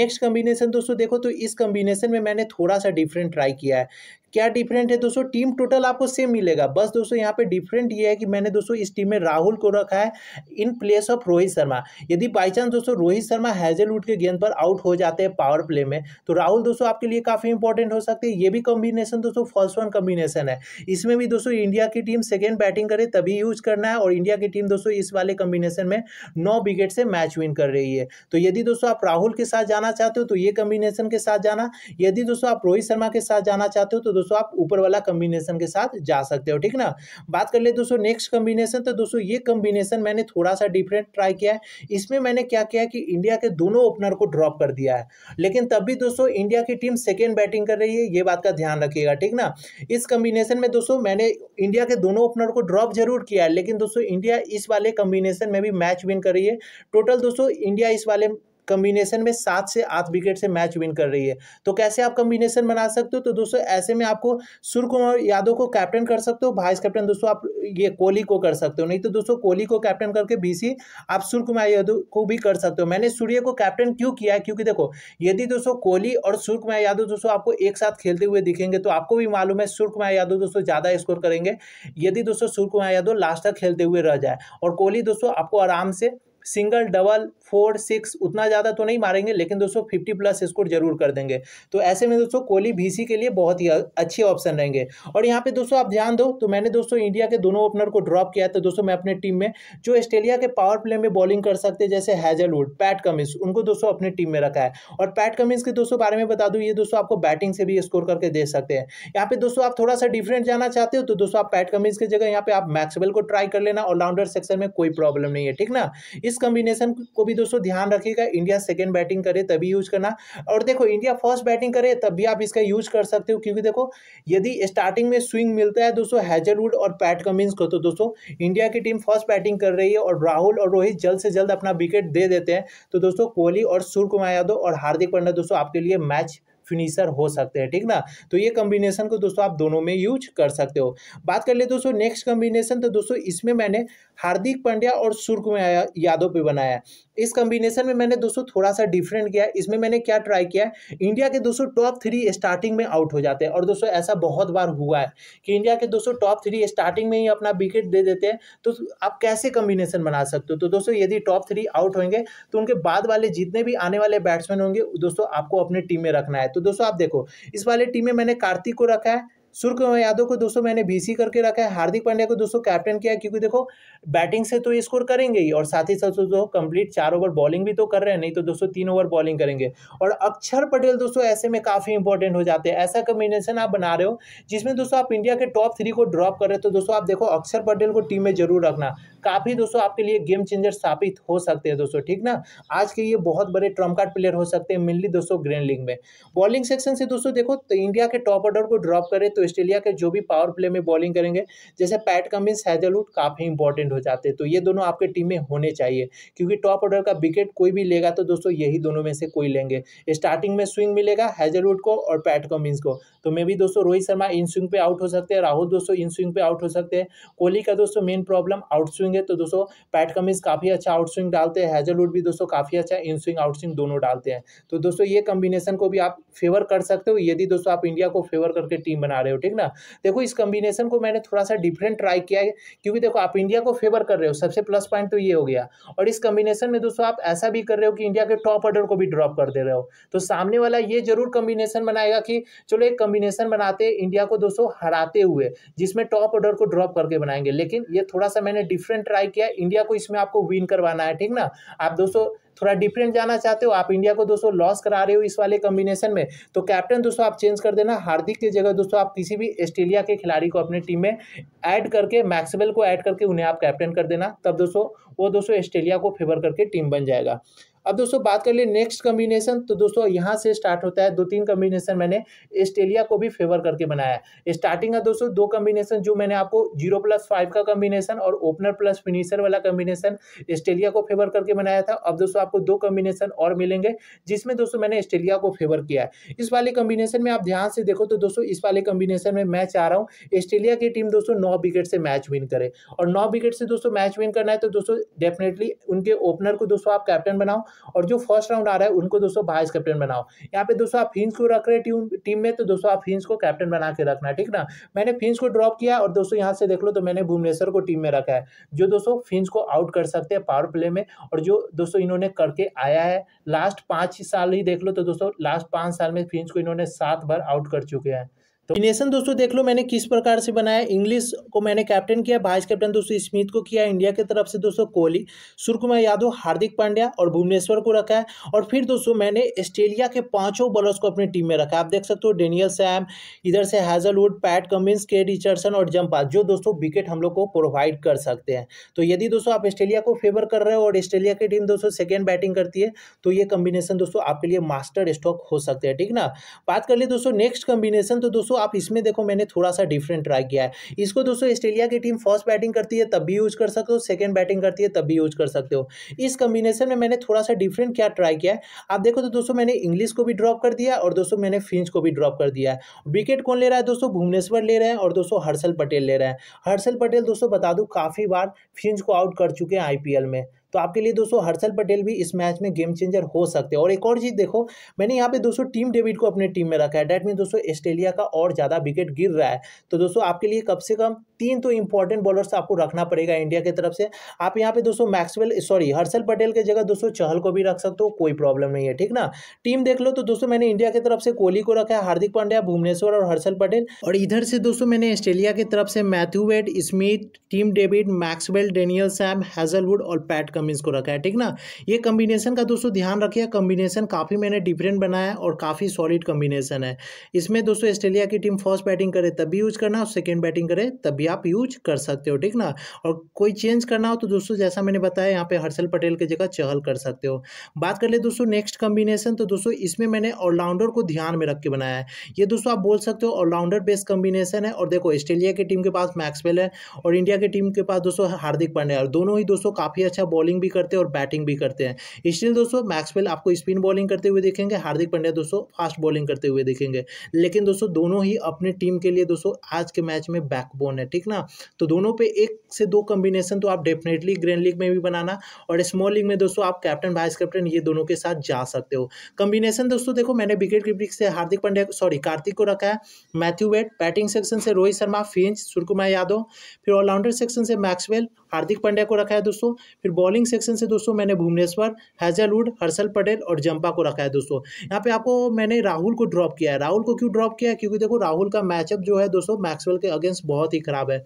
नेक्स्ट कम्बिनेशन दोस्तों देखो तो इस कम्बिनेशन में मैंने थोड़ा सा डिफरेंट ट्राई किया है क्या डिफरेंट है दोस्तों टीम टोटल आपको सेम मिलेगा बस दोस्तों यहाँ पे डिफरेंट ये है कि मैंने दोस्तों इस टीम में राहुल को रखा है in place of Rohit Sharma यदि बाई चांस दोस्तों रोहित शर्मा हैजलवुड के गेंद पर आउट हो जाते हैं पावर प्ले में तो राहुल दोस्तों आपके लिए काफ़ी इंपॉर्टेंट हो सकते हैं ये भी कॉम्बिनेशन दोस्तों फर्स्ट वन कॉम्बिनेशन है इसमें भी दोस्तों इंडिया की टीम सेकेंड बैटिंग करे तभी यूज करना है और इंडिया की टीम दोस्तों इस वाले कॉम्बिनेशन में नौ विकेट से मैच विन कर रही है तो यदि दोस्तों आप राहुल के साथ जाना चाहते हो तो ये कॉम्बिनेशन के साथ जाना यदि दोस्तों आप रोहित शर्मा के साथ जाना चाहते हो तो दोस्तों आप ऊपर वाला कम्बिनेशन के साथ जा सकते हो ठीक ना बात कर ले दोस्तों नेक्स्ट कम्बिनेशन तो दोस्तों ये कम्बिनेशन मैंने थोड़ा सा डिफरेंट ट्राई किया है इसमें मैंने क्या किया कि इंडिया के दोनों ओपनर को ड्रॉप कर दिया है लेकिन तब भी दोस्तों इंडिया की टीम सेकेंड बैटिंग कर रही है ये बात का ध्यान रखिएगा ठीक ना इस कम्बिनेशन में दोस्तों मैंने इंडिया के दोनों ओपनर को ड्रॉप जरूर किया है लेकिन दोस्तों इंडिया इस वाले कम्बिनेशन में भी मैच विन कर रही है टोटल दोस्तों इंडिया इस वाले कम्बिनेशन में सात से आठ विकेट से मैच विन कर रही है तो कैसे आप कम्बिनेशन बना सकते हो तो दोस्तों ऐसे में आपको सूर्य कुमार यादव को कैप्टन कर सकते हो वाइस कैप्टन दोस्तों आप ये कोहली को कर सकते हो नहीं तो दोस्तों कोहली को कैप्टन करके बीसी आप सूर्य कुमार यादव को भी कर सकते हो मैंने सूर्य को कैप्टन क्यों किया है क्योंकि देखो यदि दोस्तों कोहली और सूर्य कुमार यादव दोस्तों आपको एक साथ खेलते हुए दिखेंगे तो आपको भी मालूम है सूर्य कुमार यादव दोस्तों ज़्यादा स्कोर करेंगे यदि दोस्तों सूर्य कुमार यादव लास्ट तक खेलते हुए रह जाए और कोहली दोस्तों आपको आराम से सिंगल डबल फोर सिक्स उतना ज़्यादा तो नहीं मारेंगे लेकिन दोस्तों फिफ्टी प्लस स्कोर जरूर कर देंगे तो ऐसे में दोस्तों कोहली भी के लिए बहुत ही अच्छे ऑप्शन रहेंगे और यहाँ पे दोस्तों आप ध्यान दो तो मैंने दोस्तों इंडिया के दोनों ओपनर को ड्रॉप किया तो दोस्तों मैं अपने टीम में जो ऑस्ट्रेलिया के पावर प्ले में बॉलिंग कर सकते जैसे हैजलवुड पैट कमिंस उनको दोस्तों अपने टीम में रखा है और पैट कमिंस के दोस्तों बारे में बता दूँ ये दोस्तों आपको बैटिंग से भी स्कोर करके दे सकते हैं यहाँ पे दोस्तों आप थोड़ा सा डिफरेंट जाना चाहते हो तो दोस्तों आप पैट कमिंस की जगह यहाँ पे आप मैक्सवेल को ट्राई कर लेना ऑलराउंडर सेक्शन में कोई प्रॉब्लम नहीं है ठीक ना इस कॉम्बिनेशन को भी दोस्तों ध्यान रखिएगा इंडिया सेकेंड बैटिंग करे तभी यूज करना और देखो इंडिया फर्स्ट बैटिंग करे तब भी आप इसका यूज कर सकते हो क्योंकि देखो यदि स्टार्टिंग में स्विंग मिलता है दोस्तों हैजरवुड और पैट कमिंस को तो दोस्तों इंडिया की टीम फर्स्ट बैटिंग कर रही है और राहुल और रोहित जल्द से जल्द अपना विकेट दे देते हैं तो दोस्तों कोहली और सूर्य कुमार यादव और हार्दिक पांड्या दोस्तों आपके लिए मैच फिनिशर हो सकते हैं ठीक ना तो ये कॉम्बिनेशन को दोस्तों आप दोनों में यूज कर सकते हो बात कर ले दोस्तों नेक्स्ट कॉम्बिनेशन तो दोस्तों इसमें मैंने हार्दिक पांड्या और सूर्य यादव पे बनाया इस कम्बिनेशन में मैंने दोस्तों थोड़ा सा डिफरेंट किया इसमें मैंने क्या ट्राई किया है इंडिया के दोस्तों टॉप थ्री स्टार्टिंग में आउट हो जाते हैं और दोस्तों ऐसा बहुत बार हुआ है कि इंडिया के दोस्तों टॉप थ्री स्टार्टिंग में ही अपना विकेट दे देते हैं तो आप कैसे कम्बिनेशन बना सकते हो तो दोस्तों यदि टॉप थ्री आउट होंगे तो उनके बाद वाले जितने भी आने वाले बैट्समैन होंगे दोस्तों आपको अपनी टीम में रखना है तो दोस्तों आप देखो इस वाले टीम में मैंने कार्तिक को रखा है सूर्य यादव को दोस्तों मैंने बीसी करके रखा है हार्दिक पांड्या को दोस्तों कैप्टन किया क्योंकि देखो बैटिंग से तो ये स्कोर करेंगे ही और साथ ही साथ दोस्तों कंप्लीट चार ओवर बॉलिंग भी तो कर रहे हैं नहीं तो दोस्तों तीन ओवर बॉलिंग करेंगे और अक्षर पटेल दोस्तों ऐसे में काफ़ी इंपॉर्टेंट हो जाते हैं ऐसा कम्बिनेशन आप बना रहे हो जिसमें दोस्तों आप इंडिया के टॉप थ्री को ड्रॉप कर रहे हो तो दोस्तों आप देखो अक्षर पटेल को टीम में जरूर रखना काफ़ी दोस्तों आपके लिए गेम चेंजर साबित हो सकते हैं दोस्तों ठीक ना आज के ये बहुत बड़े ट्रम्प कार्ड प्लेयर हो सकते हैं मेनली दोस्तों ग्रेन लीग में बॉलिंग सेक्शन से दोस्तों देखो तो इंडिया के टॉप ऑर्डर को ड्रॉप करें तो ऑस्ट्रेलिया के जो भी पावर प्ले में बॉलिंग करेंगे जैसे पैट कमिंस हैजलवुड काफ़ी इंपॉर्टेंट हो जाते हैं तो ये दोनों आपके टीम में होने चाहिए क्योंकि टॉप ऑर्डर का विकेट कोई भी लेगा तो दोस्तों यही दोनों में से कोई लेंगे स्टार्टिंग में स्विंग मिलेगा हैजलवुड को और पैट कमिंस को तो मे भी दोस्तों रोहित शर्मा इन स्विंग पे आउट हो सकते हैं राहुल दोस्तों इन स्विंग पे आउट हो सकते हैं कोहली का दोस्तों मेन प्रॉब्लम आउट स्विंग देखेंगे तो दोस्तों पैट कमिंस काफ़ी अच्छा आउटस्विंग डालते हैं हैजलवुड भी दोस्तों काफ़ी अच्छा इन स्विंग आउटस्विंग दोनों डालते हैं तो दोस्तों ये कम्बिनेशन को भी आप फेवर कर सकते हो यदि दोस्तों आप इंडिया को फेवर करके टीम बना रहे हो ठीक ना देखो इस कम्बिनेशन को मैंने थोड़ा सा डिफरेंट ट्राई किया है क्योंकि देखो आप इंडिया को फेवर कर रहे हो सबसे प्लस पॉइंट तो ये हो गया और इस कम्बिनेशन में दोस्तों आप ऐसा भी कर रहे हो कि इंडिया के टॉप ऑर्डर को भी ड्रॉप कर दे रहे हो तो सामने वाला ये जरूर कम्बिनेशन बनाएगा कि चलो एक कम्बिनेशन बनाते इंडिया को दोस्तों हराते हुए जिसमें टॉप ऑर्डर को ड्रॉप करके बनाएंगे लेकिन ये थोड़ा सा मैंने डिफरेंट ट्राई किया इंडिया को इसमें आपको विन करवाना है ठीक ना आप दोस्तों थोड़ा डिफरेंट जाना चाहते हो आप इंडिया को दोस्तों लॉस करा रहे हो इस वाले कॉम्बिनेशन में तो कैप्टन दोस्तों आप चेंज कर देना हार्दिक की जगह दोस्तों आप किसी भी ऑस्ट्रेलिया के खिलाड़ी को अपने टीम में ऐड करके मैक्सवेल को ऐड करके उन्हें आप कैप्टन कर देना तब दोस्तों वो दोस्तों ऑस्ट्रेलिया को फेवर करके टीम बन जाएगा अब दोस्तों बात कर ले नेक्स्ट कम्बिनेशन तो दोस्तों यहाँ से स्टार्ट होता है दो तीन कम्बिनेशन मैंने ऑस्ट्रेलिया को भी फेवर करके बनाया है स्टार्टिंग है दोस्तों दो कम्बिनेशन जो मैंने आपको जीरो प्लस फाइव का कम्बिनेशन और ओपनर प्लस फिनिशर वाला कम्बिनेशन ऑस्ट्रेलिया को फेवर करके बनाया था अब दोस्तों आपको दो कम्बिनेशन और मिलेंगे जिसमें दोस्तों मैंने ऑस्ट्रेलिया को फेवर किया है इस वाले कम्बिनेशन में आप ध्यान से देखो तो दोस्तों इस वाले कम्बिनेशन में मैं चाह रहा हूँ ऑस्ट्रेलिया की टीम दोस्तों नौ विकेट से मैच विन करे और नौ विकेट से दोस्तों मैच विन करना है तो दोस्तों डेफिनेटली उनके ओपनर को दोस्तों आप कैप्टन बनाओ और जो फर्स्ट राउंड आ रहा है उनको दोस्तों वाइस कैप्टन बनाओ यहाँ पे दोस्तों आप फिंस को रख रहे टीम टीम में तो दोस्तों आप फिंस को कैप्टन बना के रखना ठीक ना मैंने फिंस को ड्रॉप किया और दोस्तों यहाँ से देख लो तो मैंने भुवनेश्वर को टीम में रखा है जो दोस्तों फिंस को आउट कर सकते हैं पावर प्ले में और जो दोस्तों इन्होंने करके आया है लास्ट पाँच साल ही देख लो तो दोस्तों लास्ट पाँच साल में फिंस को इन्होंने सात बार आउट कर चुके हैं तो दोस्तों देख लो मैंने किस प्रकार से बनाया इंग्लिश को मैंने कैप्टन किया वाइस कैप्टन दोस्तों स्मिथ को किया इंडिया की तरफ से दोस्तों कोहली सूर्यकुमार यादव हार्दिक पांड्या और भुवनेश्वर को रखा है और फिर दोस्तों मैंने ऑस्ट्रेलिया के पांचों बॉलर्स को अपनी टीम में रखा आप देख सकते हो डेनियल सैम इधर से Hazlewood Pat Cummins K Richardson और जम्पा जो दोस्तों विकेट हम लोग को प्रोवाइड कर सकते हैं तो यदि दोस्तों आप ऑस्ट्रेलिया को फेवर कर रहे हो और ऑस्ट्रेलिया की टीम दोस्तों सेकेंड बैटिंग करती है तो ये कॉम्बिनेशन दोस्तों आपके लिए मास्टर स्टॉक हो सकते हैं ठीक ना बात कर ली दोस्तों नेक्स्ट कॉम्बिनेशन तो दोस्तों दोस्तों आप इसमें देखो मैंने थोड़ा सा डिफरेंट ट्राई किया है इसको दोस्तों ऑस्ट्रेलिया की टीम फर्स्ट बैटिंग करती है तब भी यूज कर सकते हो सेकेंड बैटिंग करती है तब भी यूज कर सकते हो इस कम्बिनेशन में मैंने थोड़ा सा डिफरेंट क्या ट्राई किया है आप देखो तो दोस्तों मैंने इंग्लिश को भी ड्रॉप कर दिया और दोस्तों मैंने फिंच को भी ड्रॉप कर दिया है विकेट कौन ले रहा है दोस्तों भुवनेश्वर ले रहे हैं और दोस्तों हर्षल पटेल ले रहे हैं हर्षल पटेल दोस्तों बता दूँ काफ़ी बार फिंच को आउट कर चुके हैं आई में तो आपके लिए दोस्तों हर्षल पटेल भी इस मैच में गेम चेंजर हो सकते हैं और एक और चीज़ देखो मैंने यहाँ पे दोस्तों टीम डेविड को अपने टीम में रखा है डैट मीन दोस्तों ऑस्ट्रेलिया का और ज़्यादा विकेट गिर रहा है तो दोस्तों आपके लिए कम से कम तीन तो इंपॉर्टेंट बॉलर्स आपको रखना पड़ेगा इंडिया की तरफ से आप यहाँ पे दोस्तों मैक्सवेल सॉरी हर्षल पटेल की जगह दोस्तों चहल को भी रख सकते हो कोई प्रॉब्लम नहीं है ठीक ना टीम देख लो तो दोस्तों मैंने इंडिया की तरफ से कोहली को रखा है हार्दिक पांड्या भुवनेश्वर और हर्षल पटेल और इधर से दोस्तों मैंने ऑस्ट्रेलिया की तरफ से Matthew Wade Smith Tim David Maxwell Daniel Sams Hazlewood और पैट कमिंस को रखा है ठीक ना ये कम्बिनेशन का दोस्तों ध्यान रखिए कम्बिनेशन काफ़ी मैंने डिफरेंट बनाया है और काफ़ी सॉलिड कम्बिनेशन है इसमें दोस्तों ऑस्ट्रेलिया की टीम फर्स्ट बैटिंग करे तब यूज करना और सेकेंड बैटिंग करे तब भी आप यूज कर सकते हो ठीक ना और कोई चेंज करना हो तो दोस्तों जैसा मैंने बताया यहाँ पे हर्षल पटेल की जगह चहल कर सकते हो बात कर ले दोस्तों नेक्स्ट कम्बिनेशन तो दोस्तों इसमें मैंने ऑलराउंडर को ध्यान में रख के बनाया है ये दोस्तों आप बोल सकते हो ऑलराउंडर बेस्ड कम्बिनेशन है और देखो ऑस्ट्रेलिया की टीम के पास मैक्सवेल है और इंडिया की टीम के पास दोस्तों हार्दिक पांड्या और दोनों ही दोस्तों काफ़ी अच्छा बॉलिंग भी करते हैं और बैटिंग भी करते हैं स्टिल दोस्तों मैक्सवेल आपको स्पिन बॉलिंग करते हुए देखेंगे हार्दिक पांड्या दोस्तों फास्ट बॉलिंग करते हुए देखेंगे लेकिन दोस्तों दोनों ही अपने टीम के लिए दोस्तों आज के मैच में बैकबोन है ठीक ना तो दोनों पे एक से दो कॉम्बिनेशन तो आप डेफिनेटली ग्रैंड लीग में भी बनाना और स्मॉल लीग में दोस्तों आप कैप्टन वाइस कैप्टन ये दोनों के साथ जा सकते हो कम्बिनेशन दोस्तों देखो मैंने विकेट कीपिंग से हार्दिक पांड्या सॉरी कार्तिक को रखा है मैथ्यू वेट बैटिंग सेक्शन से रोहित शर्मा फिंच सुरकुमार यादव फिर ऑलराउंडर सेक्शन से मैक्सवेल हार्दिक पांड्या को रखा है दोस्तों फिर बॉलिंग सेक्शन से दोस्तों मैंने भुवनेश्वर हैजलवुड हर्षल पटेल और जंपा को रखा है दोस्तों यहाँ पे आपको मैंने राहुल को ड्रॉप किया है राहुल को क्यों ड्रॉप किया है क्योंकि देखो राहुल का मैचअप जो है दोस्तों मैक्सवेल के अगेंस्ट बहुत ही खराब है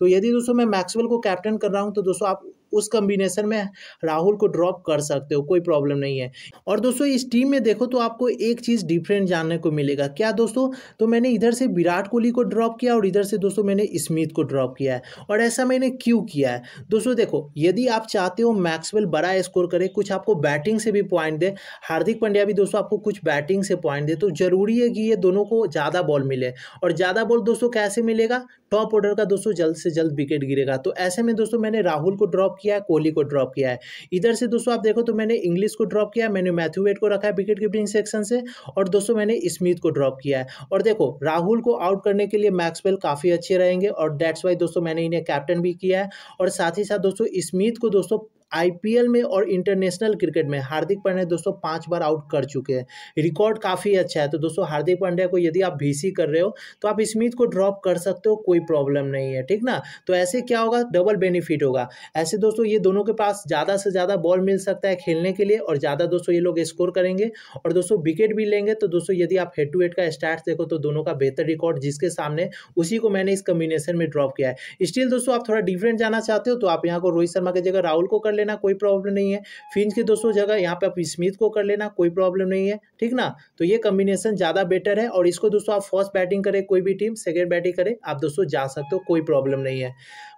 तो यदि दोस्तों मैं मैक्सवेल को कैप्टन कर रहा हूँ तो दोस्तों आप उस कम्बिनेशन में राहुल को ड्रॉप कर सकते हो कोई प्रॉब्लम नहीं है और दोस्तों इस टीम में देखो तो आपको एक चीज़ डिफरेंट जानने को मिलेगा क्या दोस्तों तो मैंने इधर से विराट कोहली को ड्रॉप किया और इधर से दोस्तों मैंने स्मिथ को ड्रॉप किया है और ऐसा मैंने क्यों किया है दोस्तों देखो यदि आप चाहते हो मैक्सवेल बड़ा स्कोर करे कुछ आपको बैटिंग से भी पॉइंट दे हार्दिक पंड्या भी दोस्तों आपको कुछ बैटिंग से पॉइंट दे तो जरूरी है कि ये दोनों को ज़्यादा बॉल मिले और ज़्यादा बॉल दोस्तों कैसे मिलेगा टॉप ऑर्डर का दोस्तों जल्द से जल्द विकेट गिरेगा तो ऐसे में दोस्तों मैंने राहुल को ड्रॉप किया किया है कोहली को ड्रॉप किया है इधर से दोस्तों आप देखो तो मैंने इंग्लिश को ड्रॉप किया मैंने मैथ्यू वेट को रखा है विकेट कीपिंग सेक्शन से और दोस्तों मैंने स्मिथ को ड्रॉप किया है और देखो राहुल को आउट करने के लिए मैक्सवेल काफ़ी अच्छे रहेंगे और डैट्स वाई दोस्तों मैंने इन्हें कैप्टन भी किया है और साथ ही साथ दोस्तों स्मिथ को दोस्तों आईपीएल में और इंटरनेशनल क्रिकेट में हार्दिक पांड्या दोस्तों पाँच बार आउट कर चुके हैं रिकॉर्ड काफ़ी अच्छा है तो दोस्तों हार्दिक पांड्या को यदि आप भीसी कर रहे हो तो आप स्मिथ को ड्रॉप कर सकते हो कोई प्रॉब्लम नहीं है ठीक ना तो ऐसे क्या होगा डबल बेनिफिट होगा ऐसे दोस्तों ये दोनों के पास ज़्यादा से ज़्यादा बॉल मिल सकता है खेलने के लिए और ज़्यादा दोस्तों ये लोग स्कोर करेंगे और दोस्तों विकेट भी लेंगे तो दोस्तों यदि आप हेड टू हेड का स्टार्ट देखो तो दोनों का बेहतर रिकॉर्ड जिसके सामने उसी को मैंने इस कम्बिनेशन में ड्रॉप किया है स्टिल दोस्तों आप थोड़ा डिफरेंट जाना चाहते हो तो आप यहाँ को रोहित शर्मा की जगह राहुल को कर लेना कोई प्रॉब्लम नहीं है फिंच की दोस्तों जगह यहाँ पे आप स्मिथ को कर लेना कोई प्रॉब्लम नहीं है ठीक ना तो ये कम्बिनेशन ज़्यादा बेटर है और इसको दोस्तों आप फर्स्ट बैटिंग करें कोई भी टीम सेकेंड बैटिंग करें आप दोस्तों जा सकते हो कोई प्रॉब्लम नहीं है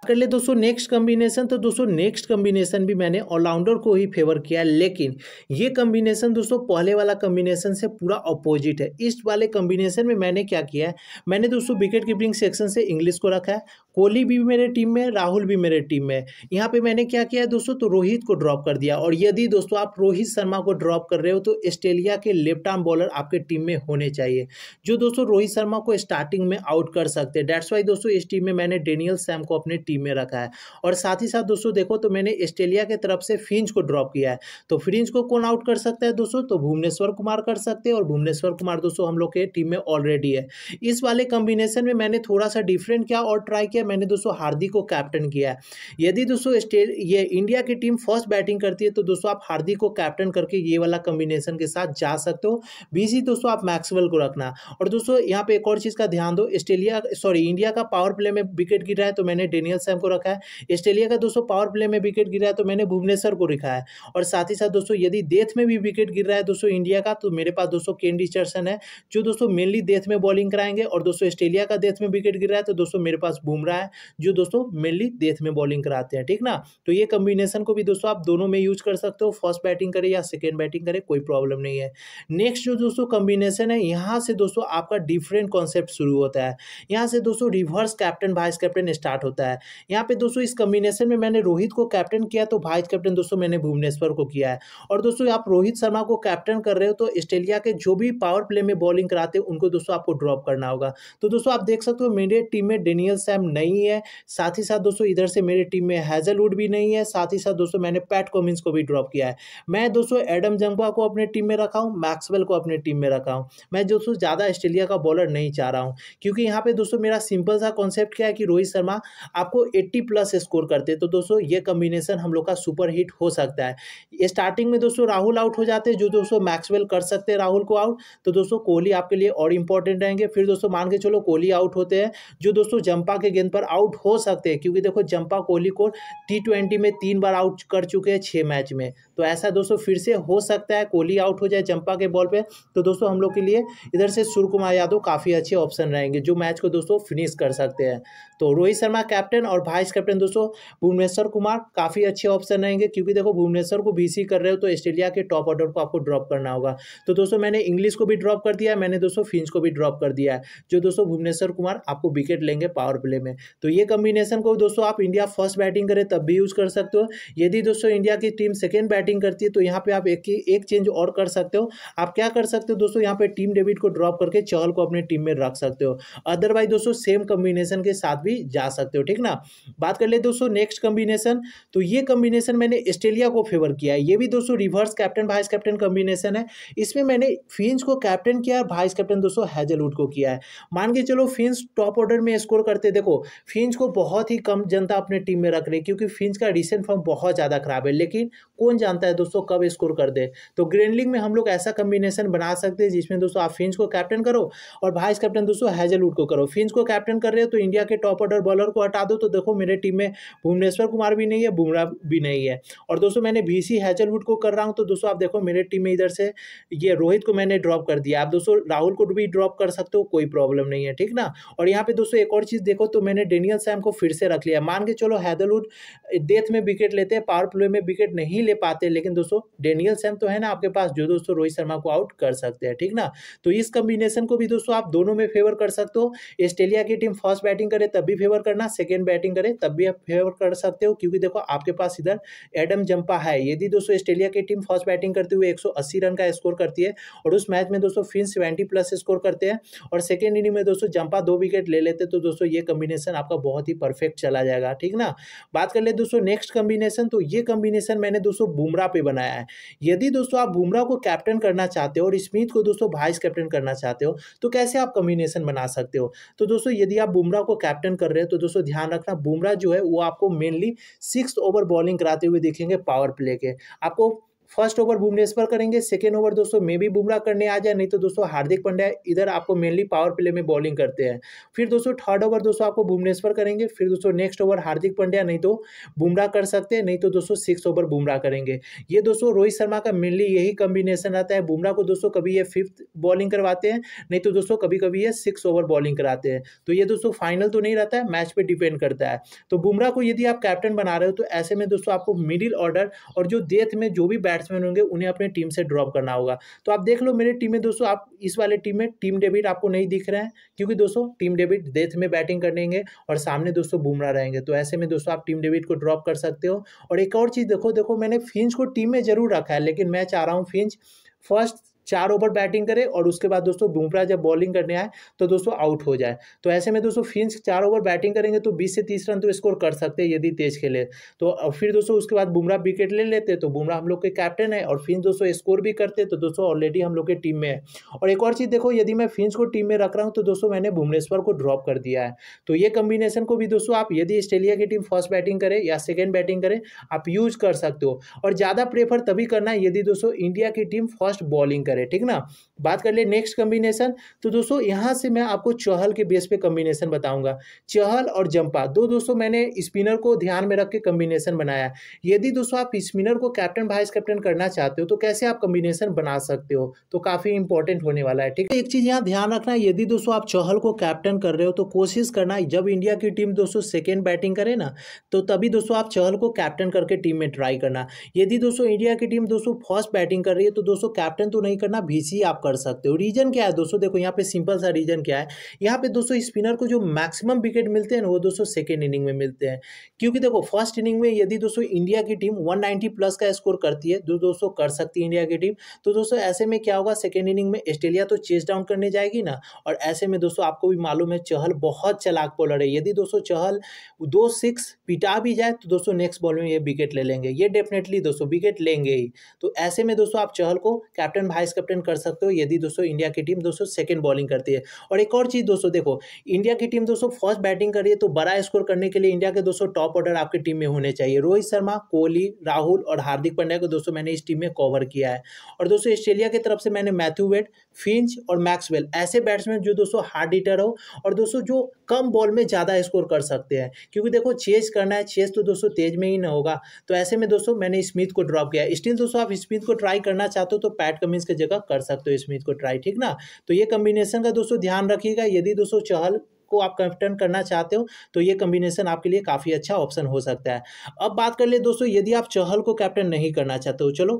कर ले दोस्तों नेक्स्ट कम्बिनेशन तो दोस्तों नेक्स्ट कम्बिनेशन भी मैंने ऑलराउंडर को ही फेवर किया लेकिन ये कम्बिनेशन दोस्तों पहले वाला कम्बिनेशन से पूरा अपोजिट है इस वाले कम्बिनेशन में मैंने क्या किया है मैंने दोस्तों विकेट कीपिंग सेक्शन से इंग्लिश को रखा है कोहली भी मेरे टीम में राहुल भी मेरे टीम में यहाँ पे मैंने क्या किया है दोस्तों तो रोहित को ड्रॉप कर दिया और यदि दोस्तों आप रोहित शर्मा को ड्रॉप कर रहे हो तो ऑस्ट्रेलिया के लेफ्ट आर्म बॉलर आपके टीम में होने चाहिए जो दोस्तों रोहित शर्मा को स्टार्टिंग में आउट कर सकते हैं डेट्स वाई दोस्तों इस टीम में मैंने डेनियल सैम को अपनी टीम में रखा है और साथ ही साथ दोस्तों देखो तो मैंने ऑस्ट्रेलिया के तरफ से फिंच को ड्रॉप किया है तो फिंच को कौन आउट कर सकता है दोस्तों तो भुवनेश्वर कुमार कर सकते हैं और भुवनेश्वर कुमार दोस्तों हम लोग के टीम में ऑलरेडी है इस वाले कॉम्बिनेशन में मैंने थोड़ा सा डिफरेंट किया और ट्राई किया मैंने दोस्तों हार्दिक को कैप्टन किया है यदि दोस्तों ये इंडिया की टीम फर्स्ट बैटिंग करती है तो दोस्तों आप हार्दिक को कैप्टन करके ये वाला कॉम्बिनेशन के साथ जा सकते हो बीसी दोस्तों आप मैक्सवेल को रखना और दोस्तों यहाँ पे एक और चीज़ का ध्यान दो ऑस्ट्रेलिया सॉरी इंडिया का पावर प्ले में विकेट गिरा है तो मैंने डेनियल सैम को रखा है ऑस्ट्रेलिया का दोस्तों पावर प्ले में विकेट गिरा है तो मैंने भुवनेश्वर को रखा है और साथ ही साथ दोस्तों यदि डेथ में भी विकेट गिर रहा है दोस्तों इंडिया का तो मेरे पास दोस्तों केन रिचर्सन है जो दोस्तों मेनली डेथ में बॉलिंग कराएंगे और दोस्तों ऑस्ट्रेलिया का डेथ में विकेट गिर रहा है तो दोस्तों मेरे पास बुमराह है जो दोस्तों मेनली डेथ में बॉलिंग कराते हैं ठीक ना तो ये कॉम्बिनेशन को भी दोस्तों आप दोनों में यूज कर सकते हो फर्स्ट बैटिंग करें या सेकेंड बैटिंग करें कोई प्रॉब्लम नहीं है नेक्स्ट जो दोस्तों कॉम्बिनेशन है यहाँ से दोस्तों आपका डिफरेंट कॉन्सेप्ट शुरू होता है यहाँ से दोस्तों reverse captain vice captain start होता है यहाँ पे दोस्तों इस कम्बिनेशन में मैंने रोहित को कैप्टन किया तो वाइस कैप्टन दोस्तों मैंने भुवनेश्वर को किया है और दोस्तों आप रोहित शर्मा को कैप्टन कर रहे हो तो ऑस्ट्रेलिया के जो भी पावर प्ले में बॉलिंग कराते उनको दोस्तों आपको ड्रॉप करना होगा तो दोस्तों आप देख सकते हो मेरे टीम में डेनियल सैम नहीं है साथ ही साथ दोस्तों इधर से मेरे टीम में हैजलवुड भी नहीं है साथ ही साथ दोस्तों मैंने पैट कोमिंस को भी ड्रॉप किया है मैं दोस्तों एडम जंगवा को अपने टीम में रखा हूँ मैक्सवेल को अपने टीम में रखा हूँ मैं दोस्तों ज़्यादा ऑस्ट्रेलिया का बॉलर नहीं चाह रहा हूँ क्योंकि यहाँ पर दोस्तों मेरा सिंपल सा कॉन्सेप्ट क्या है कि रोहित शर्मा आपको एट्टी प्लस स्कोर करते तो दोस्तों ये कम्बिनेशन हम लोग का सुपर हिट हो सकता है स्टार्टिंग में दोस्तों राहुल आउट हो जाते हैं जो दोस्तों मैक्सवेल कर सकते हैं राहुल को आउट तो दोस्तों कोहली आपके लिए और इंपॉर्टेंट रहेंगे फिर दोस्तों मान के चलो कोहली आउट होते हैं जो दोस्तों जंपा के गेंद पर आउट हो सकते हैं क्योंकि देखो जंपा कोहली को टी में तीन बार आउट आउट कर चुके हैं छः मैच में तो ऐसा दोस्तों फिर से हो सकता है कोहली आउट हो जाए चंपा के बॉल पे तो दोस्तों हम लोग के लिए इधर से सूर्य कुमार यादव काफ़ी अच्छे ऑप्शन रहेंगे जो मैच को दोस्तों फिनिश कर सकते हैं तो रोहित शर्मा कैप्टन और वाइस कैप्टन दोस्तों भुवनेश्वर कुमार काफ़ी अच्छे ऑप्शन रहेंगे क्योंकि देखो भुवनेश्वर को बी कर रहे हो तो ऑस्ट्रेलिया के टॉप ऑर्डर को आपको ड्रॉप करना होगा तो दोस्तों मैंने इंग्लिश को भी ड्रॉप कर दिया मैंने दोस्तों फिंच को भी ड्रॉप कर दिया है जो दोस्तों भुवनेश्वर कुमार आपको विकेट लेंगे पावर प्ले में तो ये कम्बिनेशन को दोस्तों आप इंडिया फर्स्ट बैटिंग करें तब भी यूज़ कर सकते हो यदि दोस्तों इंडिया की टीम सेकेंड बैटिंग करती है तो यहाँ पे आप एक एक चेंज और कर सकते हो आप क्या कर सकते हो दोस्तों यहाँ पे टीम डेविड को ड्रॉप करके चहल को अपने टीम में रख सकते हो अदरवाइज दोस्तों सेम कम्बिनेशन के साथ भी जा सकते हो ठीक ना बात कर ले दोस्तों नेक्स्ट कम्बिनेशन तो ये कम्बिनेशन मैंने ऑस्ट्रेलिया को फेवर किया है ये भी दोस्तों reverse captain vice captain combination है इसमें मैंने फिंच को कैप्टन किया और वाइस कैप्टन दोस्तों हैजलवुड को किया है मान के चलो फिंस टॉप ऑर्डर में स्कोर करते देखो फिंस को बहुत ही कम जनता अपने टीम में रख रही क्योंकि फिंस का रिसेंट फॉर्म बहुत बहुत ज़्यादा ख़राब है लेकिन कौन जानता है दोस्तों कब स्कोर कर दे तो ग्रेनलिंग में हम लोग ऐसा कम्बिनेशन बना सकते हैं जिसमें दोस्तों आप फिंच को कैप्टन करो और वाइस कैप्टन दोस्तों हैजलवुड को करो फिंच को कैप्टन कर रहे हो तो इंडिया के टॉप ऑर्डर बॉलर को हटा दो तो देखो मेरे टीम में भुवनेश्वर कुमार भी नहीं है बुमराह भी नहीं है और दोस्तों मैंने भी सी को कर रहा हूँ तो दोस्तों आप देखो मेरे टीम में इधर से ये रोहित को मैंने ड्रॉप कर दिया आप दोस्तों राहुल को भी ड्रॉप कर सकते हो कोई प्रॉब्लम नहीं है ठीक ना और यहाँ पे दोस्तों एक और चीज़ देखो तो मैंने डेनियल सैम को फिर से रख लिया मान के चलो हैदलवुड डेथ में विकेट लेते लेते हैं पावर प्ले में विकेट नहीं ले पाते लेकिन दोस्तों डेनियल सैम तो है ना आपके पास जो दोस्तों रोहित शर्मा को आउट कर सकते हैं ठीक ना तो इस कम्बिनेशन को भी दोस्तों आप दोनों में फेवर कर सकते हो ऑस्ट्रेलिया की टीम फर्स्ट बैटिंग करे तब भी फेवर करना सेकेंड बैटिंग करे तब भी आप फेवर कर सकते हो क्योंकि देखो आपके पास इधर एडम जंपा है यदि दोस्तों ऑस्ट्रेलिया की टीम फर्स्ट बैटिंग करते हुए एक रन का स्कोर करती है और उस मैच में दोस्तों फिन सेवेंटी प्लस स्कोर करते हैं और सेकेंड इनिंग में दोस्तों जंपा दो विकेट ले लेते तो दोस्तों ये कम्बिनेशन आपका बहुत ही परफेक्ट चला जाएगा ठीक ना बात कर ले दोस्तों नेक्स्ट कॉम्बिनेशन कॉम्बिनेशन तो ये कॉम्बिनेशन मैंने दोस्तों बुमराह पे बनाया है यदि दोस्तों आप बुमराह को कैप्टन करना चाहते हो और स्मिथ को दोस्तों वाइस कैप्टन करना चाहते हो तो कैसे आप कॉम्बिनेशन बना सकते हो तो दोस्तों यदि आप बुमराह को कैप्टन कर रहे हो तो दोस्तों ध्यान रखना बुमराह जो है वो आपको मेनली सिक्स ओवर बॉलिंग कराते हुए देखेंगे पावर प्ले के आपको फर्स्ट ओवर भुवनेश्वर करेंगे सेकेंड ओवर दोस्तों मे भी बुमराह करने आ जाए नहीं तो दोस्तों हार्दिक पंड्या इधर आपको मेनली पावर प्ले में बॉलिंग करते हैं फिर दोस्तों थर्ड ओवर दोस्तों आपको भुवनेश्वर करेंगे फिर दोस्तों नेक्स्ट ओवर हार्दिक पंड्या नहीं तो बुमराह कर सकते हैं नहीं तो दोस्तों सिक्स ओवर बुमराह करेंगे ये दोस्तों रोहित शर्मा का मेनली यही कॉम्बिनेशन रहता है बुमराह को दोस्तों कभी ये फिफ्थ बॉलिंग करवाते हैं नहीं तो दोस्तों कभी कभी ये सिक्स ओवर बॉलिंग कराते हैं तो ये दोस्तों फाइनल तो नहीं रहता है मैच पर डिपेंड करता है तो बुमराह को यदि आप कैप्टन बना रहे हो तो ऐसे में दोस्तों आपको मिडिल ऑर्डर और जो डेथ में जो भी बैट बैट्समैन होंगे उन्हें अपने टीम से ड्रॉप करना होगा तो आप देख लो मेरे टीम में दोस्तों आप इस वाले टीम में टीम डेविड आपको नहीं दिख रहे हैं क्योंकि दोस्तों टीम डेविड डेथ में बैटिंग करेंगे और सामने दोस्तों बुमरा रहेंगे तो ऐसे में दोस्तों आप टीम डेविड को ड्रॉप कर सकते हो और एक और चीज़ देखो देखो मैंने फिंच को टीम में जरूर रखा है लेकिन मैं चाह रहा हूँ फिंच फर्स्ट चार ओवर बैटिंग करे और उसके बाद दोस्तों बुमराह जब बॉलिंग करने आए तो दोस्तों आउट हो जाए तो ऐसे में दोस्तों फिंस चार ओवर बैटिंग करेंगे तो बीस से तीस रन तो स्कोर कर सकते हैं यदि तेज खेले तो फिर दोस्तों उसके बाद बुमराह विकेट ले लेते तो बुमराह हम लोग के कैप्टन है और फिंस दोस्तों स्कोर भी करते तो दोस्तों ऑलरेडी हम लोग के टीम में है और एक और चीज़ देखो यदि मैं फिंस को टीम में रख रहा हूँ तो दोस्तों मैंने भुवनेश्वर को ड्रॉप कर दिया है तो ये कम्बिनेशन को भी दोस्तों आप यदि ऑस्ट्रेलिया की टीम फर्स्ट बैटिंग करे या सेकेंड बैटिंग करे आप यूज कर सकते हो और ज़्यादा प्रेफर तभी करना है यदि दोस्तों इंडिया की टीम फर्स्ट बॉलिंग करे करें ठीक ना बात कर ले नेक्स्ट कम्बिनेशन तो दोस्तों यहाँ से मैं आपको चहल के बेस पे कम्बिनेशन बताऊंगा चहल और जंपा दो दोस्तों मैंने स्पिनर को ध्यान में रख के कम्बिनेशन बनाया यदि दोस्तों आप स्पिनर को कैप्टन वाइस कैप्टन करना चाहते हो तो कैसे आप कम्बिनेशन बना सकते हो तो काफ़ी इंपॉर्टेंट होने वाला है ठीक है एक चीज़ यहाँ ध्यान रखना यदि दोस्तों आप चहल को कैप्टन कर रहे हो तो कोशिश करना जब इंडिया की टीम दोस्तों सेकेंड बैटिंग करे ना तो तभी दोस्तों आप चहल को कैप्टन करके टीम में ट्राई करना यदि दोस्तों इंडिया की टीम दोस्तों फर्स्ट बैटिंग कर रही है तो दोस्तों कैप्टन तो नहीं करना भी आप कर सकते हो रीजन क्या है दोस्तों देखो यहाँ पे सिंपल सा रीजन क्या है यहाँ पे दोस्तों स्पिनर को जो मैक्सिमम विकेट मिलते हैं वो दोस्तों सेकेंड इनिंग में मिलते हैं क्योंकि देखो फर्स्ट इनिंग में यदि दोस्तों इंडिया की टीम वन प्लस का स्कोर करती है जो तो दोस्तों कर सकती है इंडिया की टीम तो दोस्तों ऐसे में क्या होगा सेकेंड इनिंग में ऑस्ट्रेलिया तो चेस डाउन करने जाएगी ना और ऐसे में दोस्तों आपको भी मालूम है चहल बहुत चलाक बॉलर है यदि दोस्तों चहल दो सिक्स पिटा भी जाए तो दोस्तों नेक्स्ट बॉल में ये विकेट ले लेंगे ये डेफिनेटली दोस्तों विकेट लेंगे ही तो ऐसे में दोस्तों आप चहल को कैप्टन भाइस कैप्टन कर सकते हो यदि दोस्तों इंडिया की टीम दोस्तों सेकेंड बॉलिंग करती है और एक और चीज़ दोस्तों देखो इंडिया की टीम दोस्तों फर्स्ट बैटिंग कर रही है तो बड़ा स्कोर करने के लिए इंडिया के दोस्तों टॉप ऑर्डर आपकी टीम में होने चाहिए रोहित शर्मा कोहली राहुल और हार्दिक पांड्या को दोस्तों मैंने इस टीम में कवर किया है और दोस्तों ऑस्ट्रेलिया की तरफ से मैंने मैथ्यू वेट फिंच और मैक्सवेल ऐसे बैट्समैन जो दोस्तों हार्ड हिटर हो और दोस्तों जो कम बॉल में ज़्यादा स्कोर कर सकते हैं क्योंकि देखो चेस करना है चेस तो दोस्तों तेज में ही ना होगा तो ऐसे में दोस्तों मैंने स्मिथ को ड्रॉप किया स्टिल दोस्तों आप स्मिथ को ट्राई करना चाहते हो तो पैट कमिंस के जगह कर सकते हो स्मिथ को ट्राई ठीक ना तो ये कम्बिनेशन का दोस्तों ध्यान रखिएगा यदि दोस्तों चहल को आप कैप्टन करना चाहते हो तो ये कम्बिनेशन आपके लिए काफ़ी अच्छा ऑप्शन हो सकता है अब बात कर ले दोस्तों यदि आप चहल को कैप्टन नहीं करना चाहते हो चलो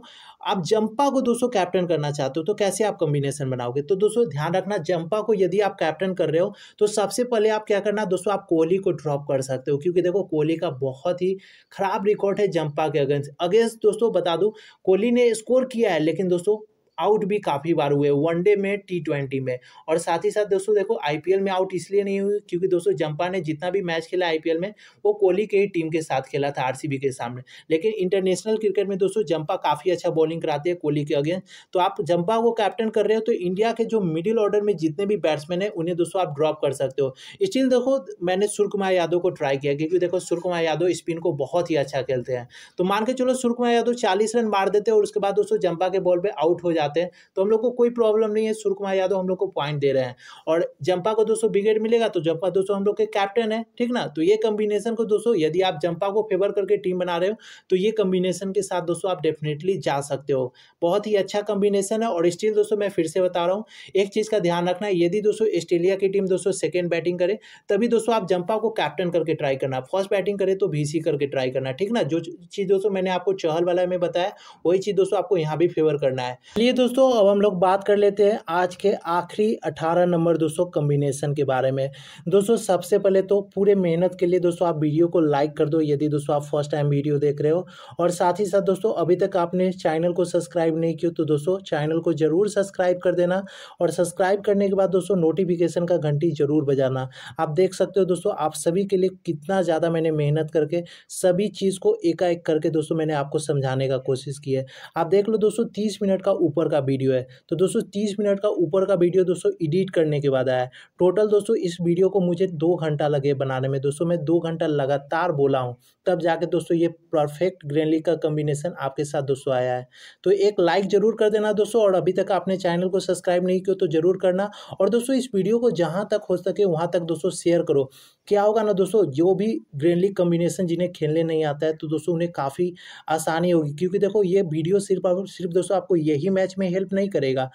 आप जंपा को दोस्तों कैप्टन करना चाहते हो तो कैसे आप कम्बिनेशन बनाओगे तो दोस्तों ध्यान रखना जंपा को यदि आप कैप्टन कर रहे हो तो सबसे पहले आप क्या करना दोस्तों आप कोहली को ड्रॉप कर सकते हो क्योंकि देखो कोहली का बहुत ही खराब रिकॉर्ड है जंपा के अगेंस्ट अगेंस्ट दोस्तों बता दूँ कोहली ने स्कोर किया है लेकिन दोस्तों आउट भी काफ़ी बार हुए वनडे में टी ट्वेंटी में और साथ ही साथ दोस्तों देखो आईपीएल में आउट इसलिए नहीं हुई क्योंकि दोस्तों जंपा ने जितना भी मैच खेला आईपीएल में वो कोहली के ही टीम के साथ खेला था आरसीबी के सामने लेकिन इंटरनेशनल क्रिकेट में दोस्तों जंपा काफ़ी अच्छा बॉलिंग कराती है कोहली के अगेंस्ट तो आप जंपा को कैप्टन कर रहे हो तो इंडिया के जो मिडिल ऑर्डर में जितने भी बैट्समैन हैं उन्हें दोस्तों आप ड्रॉप कर सकते हो स्टिल देखो मैंने सूर्य यादव को ट्राई किया क्योंकि देखो सुरकुमार यादव स्पिन को बहुत ही अच्छा खेलते हैं तो मान के चलो सुरकुमार यादव चालीस रन मार देते हैं और उसके बाद दोस्तों जंपा के बॉल पर आउट हो जाते आते हैं तो हम लोग को कोई प्रॉब्लम नहीं है सूर्य कुमार यादव हम लोग को पॉइंट दे रहे हैं और जंपा को दोस्तों विकेट मिलेगा तो जंपा दोस्तों हम लोग के कैप्टन है ठीक ना तो ये कम्बिनेशन को दोस्तों यदि आप जंपा को फेवर करके टीम बना रहे हो तो ये कम्बिनेशन के साथ दोस्तों आप डेफिनेटली जा सकते हो बहुत ही अच्छा कम्बिनेशन है और स्टिल दोस्तों मैं फिर से बता रहा हूँ एक चीज़ का ध्यान रखना है यदि दोस्तों ऑस्ट्रेलिया की टीम दोस्तों सेकेंड बैटिंग करे तभी दोस्तों आप जंपा को कैप्टन करके ट्राई करना फर्स्ट बैटिंग करे तो भी करके ट्राई करना ठीक ना जो चीज़ दोस्तों मैंने आपको चहल वाला में बताया वही चीज़ दोस्तों आपको यहाँ भी फेवर करना है दोस्तों अब हम लोग बात कर लेते हैं आज के आखिरी अठारह नंबर दोस्तों कम्बिनेशन के बारे में दोस्तों सबसे पहले तो पूरे मेहनत के लिए दोस्तों आप वीडियो को लाइक कर दो यदि दोस्तों आप फर्स्ट टाइम वीडियो देख रहे हो और साथ ही साथ दोस्तों अभी तक आपने चैनल को सब्सक्राइब नहीं किया तो दोस्तों चैनल को ज़रूर सब्सक्राइब कर देना और सब्सक्राइब करने के बाद दोस्तों नोटिफिकेशन का घंटी ज़रूर बजाना आप देख सकते हो दोस्तों आप सभी के लिए कितना ज़्यादा मैंने मेहनत करके सभी चीज़ को एकाएक करके दोस्तों मैंने आपको समझाने का कोशिश की है आप देख लो दोस्तों तीस मिनट का ऊपर का वीडियो है तो दोस्तों तीस मिनट का ऊपर का वीडियो दोस्तों एडिट करने के बाद आया टोटल दोस्तों इस वीडियो को मुझे दो घंटा लगे बनाने में दोस्तों मैं दो घंटा लगातार बोला हूँ तब जाके दोस्तों ये परफेक्ट ग्रेनली का कम्बिनेशन आपके साथ दोस्तों आया है तो एक लाइक ज़रूर कर देना दोस्तों और अभी तक आपने चैनल को सब्सक्राइब नहीं किया तो ज़रूर करना और दोस्तों इस वीडियो को जहाँ तक हो सके वहाँ तक दोस्तों शेयर करो क्या होगा ना दोस्तों जो भी ग्रेनली कम्बिनेशन जिन्हें खेलने नहीं आता है तो दोस्तों उन्हें काफ़ी आसानी होगी क्योंकि देखो ये वीडियो सिर्फ आप सिर्फ दोस्तों आपको यही मैच में हेल्प नहीं करेगा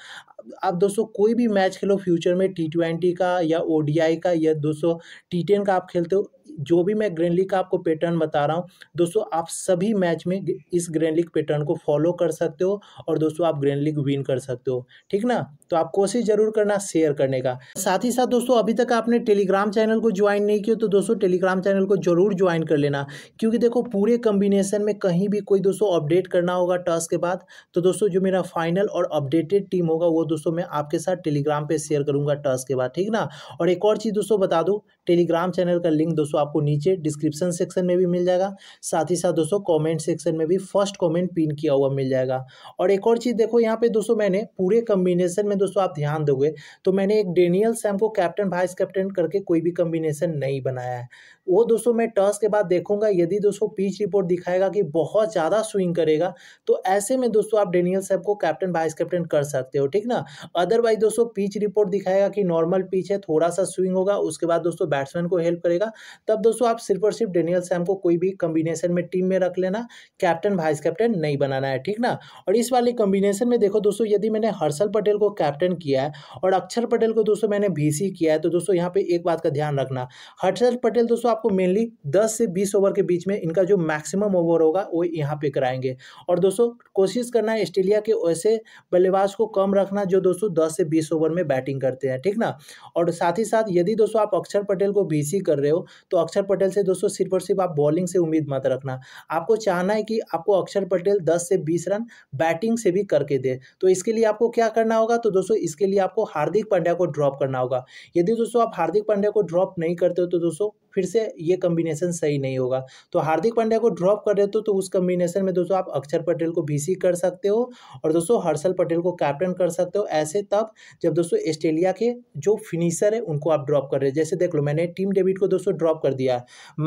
आप दोस्तों कोई भी मैच खेलो फ्यूचर में टी ट्वेंटी का या ओ का या दोस्तों टी टेन का आप खेलते हो जो भी मैं ग्रेनली का आपको पैटर्न बता रहा हूँ दोस्तों आप सभी मैच में इस ग्रेनलिक पैटर्न को फॉलो कर सकते हो और दोस्तों आप ग्रेनलिक विन कर सकते हो ठीक ना तो आप कोशिश जरूर करना शेयर करने का साथ ही साथ दोस्तों अभी तक आपने टेलीग्राम चैनल को ज्वाइन नहीं किया तो दोस्तों टेलीग्राम चैनल को जरूर ज्वाइन कर लेना क्योंकि देखो पूरे कम्बिनेशन में कहीं भी कोई दोस्तों अपडेट करना होगा टॉस के बाद तो दोस्तों जो मेरा फाइनल और अपडेटेड टीम होगा वो दोस्तों मैं आपके साथ टेलीग्राम पर शेयर करूंगा टॉस के बाद ठीक ना और एक और चीज़ दोस्तों बता दो टेलीग्राम चैनल का लिंक दोस्तों आपको नीचे डिस्क्रिप्शन सेक्शन में भी मिल जाएगा साथ ही साथ दोस्तों कमेंट सेक्शन में भी फर्स्ट कमेंट पिन किया हुआ मिल जाएगा और एक और चीज़ देखो यहाँ पे दोस्तों मैंने पूरे कम्बिनेशन में दोस्तों आप ध्यान दोगे तो मैंने एक डेनियल सैम को कैप्टन वाइस कैप्टन करके कोई भी कम्बिनेशन नहीं बनाया है वो दोस्तों मैं टर्स के बाद देखूंगा यदि दोस्तों पीच रिपोर्ट दिखाएगा कि बहुत ज़्यादा स्विंग करेगा तो ऐसे में दोस्तों आप डेनियल साहब को कैप्टन वाइस कैप्टन कर सकते हो ठीक ना अदरवाइज दोस्तों पीच रिपोर्ट दिखाएगा कि नॉर्मल पीच है थोड़ा सा स्विंग होगा उसके बाद दोस्तों बैट्समैन को हेल्प करेगा तब दोस्तों आप सिर्फ और सिर्फ डेनियल सैम को कोई भी कम्बिनेशन में टीम में रख लेना कैप्टन वाइस कैप्टन नहीं बनाना है ठीक ना और इस वाले कम्बिनेशन में देखो दोस्तों यदि मैंने हर्षल पटेल को कैप्टन किया है और अक्षर पटेल को दोस्तों मैंने वी किया है तो दोस्तों यहाँ पे एक बात का ध्यान रखना हर्षल पटेल दोस्तों आपको मेनली 10 से 20 ओवर के बीच में इनका जो मैक्सिमम ओवर होगा वो यहाँ पे कराएंगे और दोस्तों कोशिश करना है ऑस्ट्रेलिया के ऐसे बल्लेबाज को कम रखना जो दोस्तों 10 से 20 ओवर में बैटिंग करते हैं ठीक ना और साथ ही साथ यदि दोस्तों आप अक्षर पटेल को बीसी कर रहे हो तो अक्षर पटेल से दोस्तों सिर्फ और सिर्फ आप बॉलिंग से उम्मीद मत रखना आपको चाहना है कि आपको अक्षर पटेल दस से बीस रन बैटिंग से भी करके दे तो इसके लिए आपको क्या करना होगा तो दोस्तों इसके लिए आपको हार्दिक पांड्या को ड्रॉप करना होगा यदि दोस्तों आप हार्दिक पांड्या को ड्रॉप नहीं करते हो तो दोस्तों फिर से है ये कम्बिनेशन सही नहीं होगा तो हार्दिक पांड्या को ड्रॉप कर देते हो तो उस कम्बिनेशन में दोस्तों आप अक्षर पटेल को भी कर सकते हो और दोस्तों हर्षल पटेल को कैप्टन कर सकते हो ऐसे तब जब दोस्तों ऑस्ट्रेलिया के जो फिनिशर है उनको आप ड्रॉप कर रहे हो जैसे देख लो मैंने टीम डेविड को दोस्तों ड्रॉप कर दिया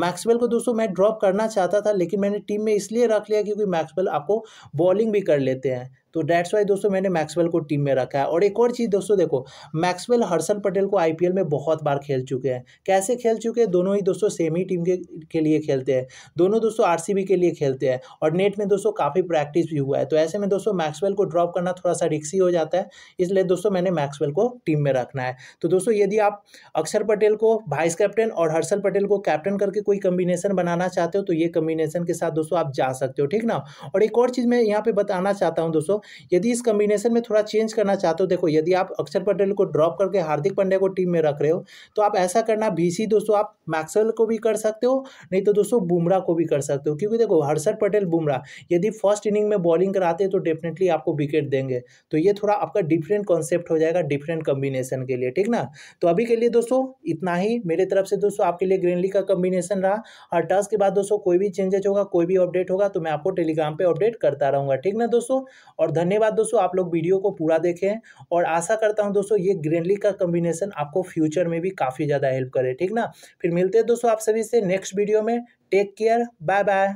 मैक्सवेल को दोस्तों मैं ड्रॉप करना चाहता था लेकिन मैंने टीम में इसलिए रख लिया क्योंकि मैक्सवेल आपको बॉलिंग भी कर लेते हैं तो डैट्स वाई दोस्तों मैंने मैक्सवेल को टीम में रखा है और एक और चीज़ दोस्तों देखो मैक्सवेल हर्षल पटेल को आईपीएल में बहुत बार खेल चुके हैं कैसे खेल चुके हैं दोनों ही दोस्तों दोस्तों सेम ही टीम के के लिए खेलते हैं दोनों दोस्तों आर के लिए खेलते हैं और नेट में दोस्तों काफ़ी प्रैक्टिस भी हुआ है तो ऐसे में दोस्तों मैक्सवेल को ड्रॉप करना थोड़ा सा रिक्सी हो जाता है इसलिए दोस्तों मैंने मैक्सवेल को टीम में रखना है तो दोस्तों यदि आप अक्षर पटेल को वाइस कैप्टन और हर्षल पटेल को कैप्टन करके कोई कम्बिनेशन बनाना चाहते हो तो ये कम्बिनेशन के साथ दोस्तों आप जा सकते हो ठीक ना और एक और चीज़ मैं यहाँ पे बताना चाहता हूँ दोस्तों यदि इस कम्बिनेशन में थोड़ा चेंज करना चाहते हो देखो यदि आप अक्षर पटेल को ड्रॉप करके हार्दिक पांड्या को टीम में रख रहे हो तो आप ऐसा करना बीसी दोस्तों आप मैक्सवेल को भी कर सकते हो नहीं तो दोस्तों बुमराह को भी कर सकते हो क्योंकि देखो हर्षद पटेल बुमराह यदि फर्स्ट इनिंग में बॉलिंग कराते हैं तो डेफिनेटली आपको विकेट देंगे तो ये थोड़ा आपका डिफरेंट कॉन्सेप्ट हो जाएगा डिफरेंट कॉम्बिनेशन के लिए ठीक ना तो अभी के लिए दोस्तों इतना ही मेरे तरफ से दोस्तों आपके लिए ग्रीनली का कॉम्बिनेशन रहा और टास्क के बाद दोस्तों कोई भी चेंजेज होगा कोई भी अपडेट होगा तो मैं आपको टेलीग्राम पर अपडेट करता रहूँगा ठीक ना दोस्तों और धन्यवाद दोस्तों आप लोग वीडियो को पूरा देखें और आशा करता हूँ दोस्तों ये ग्रेनली का कॉम्बिनेशन आपको फ्यूचर में भी काफ़ी ज़्यादा हेल्प करे ठीक ना फिर मिलते हैं दोस्तों आप सभी से नेक्स्ट वीडियो में टेक केयर बाय बाय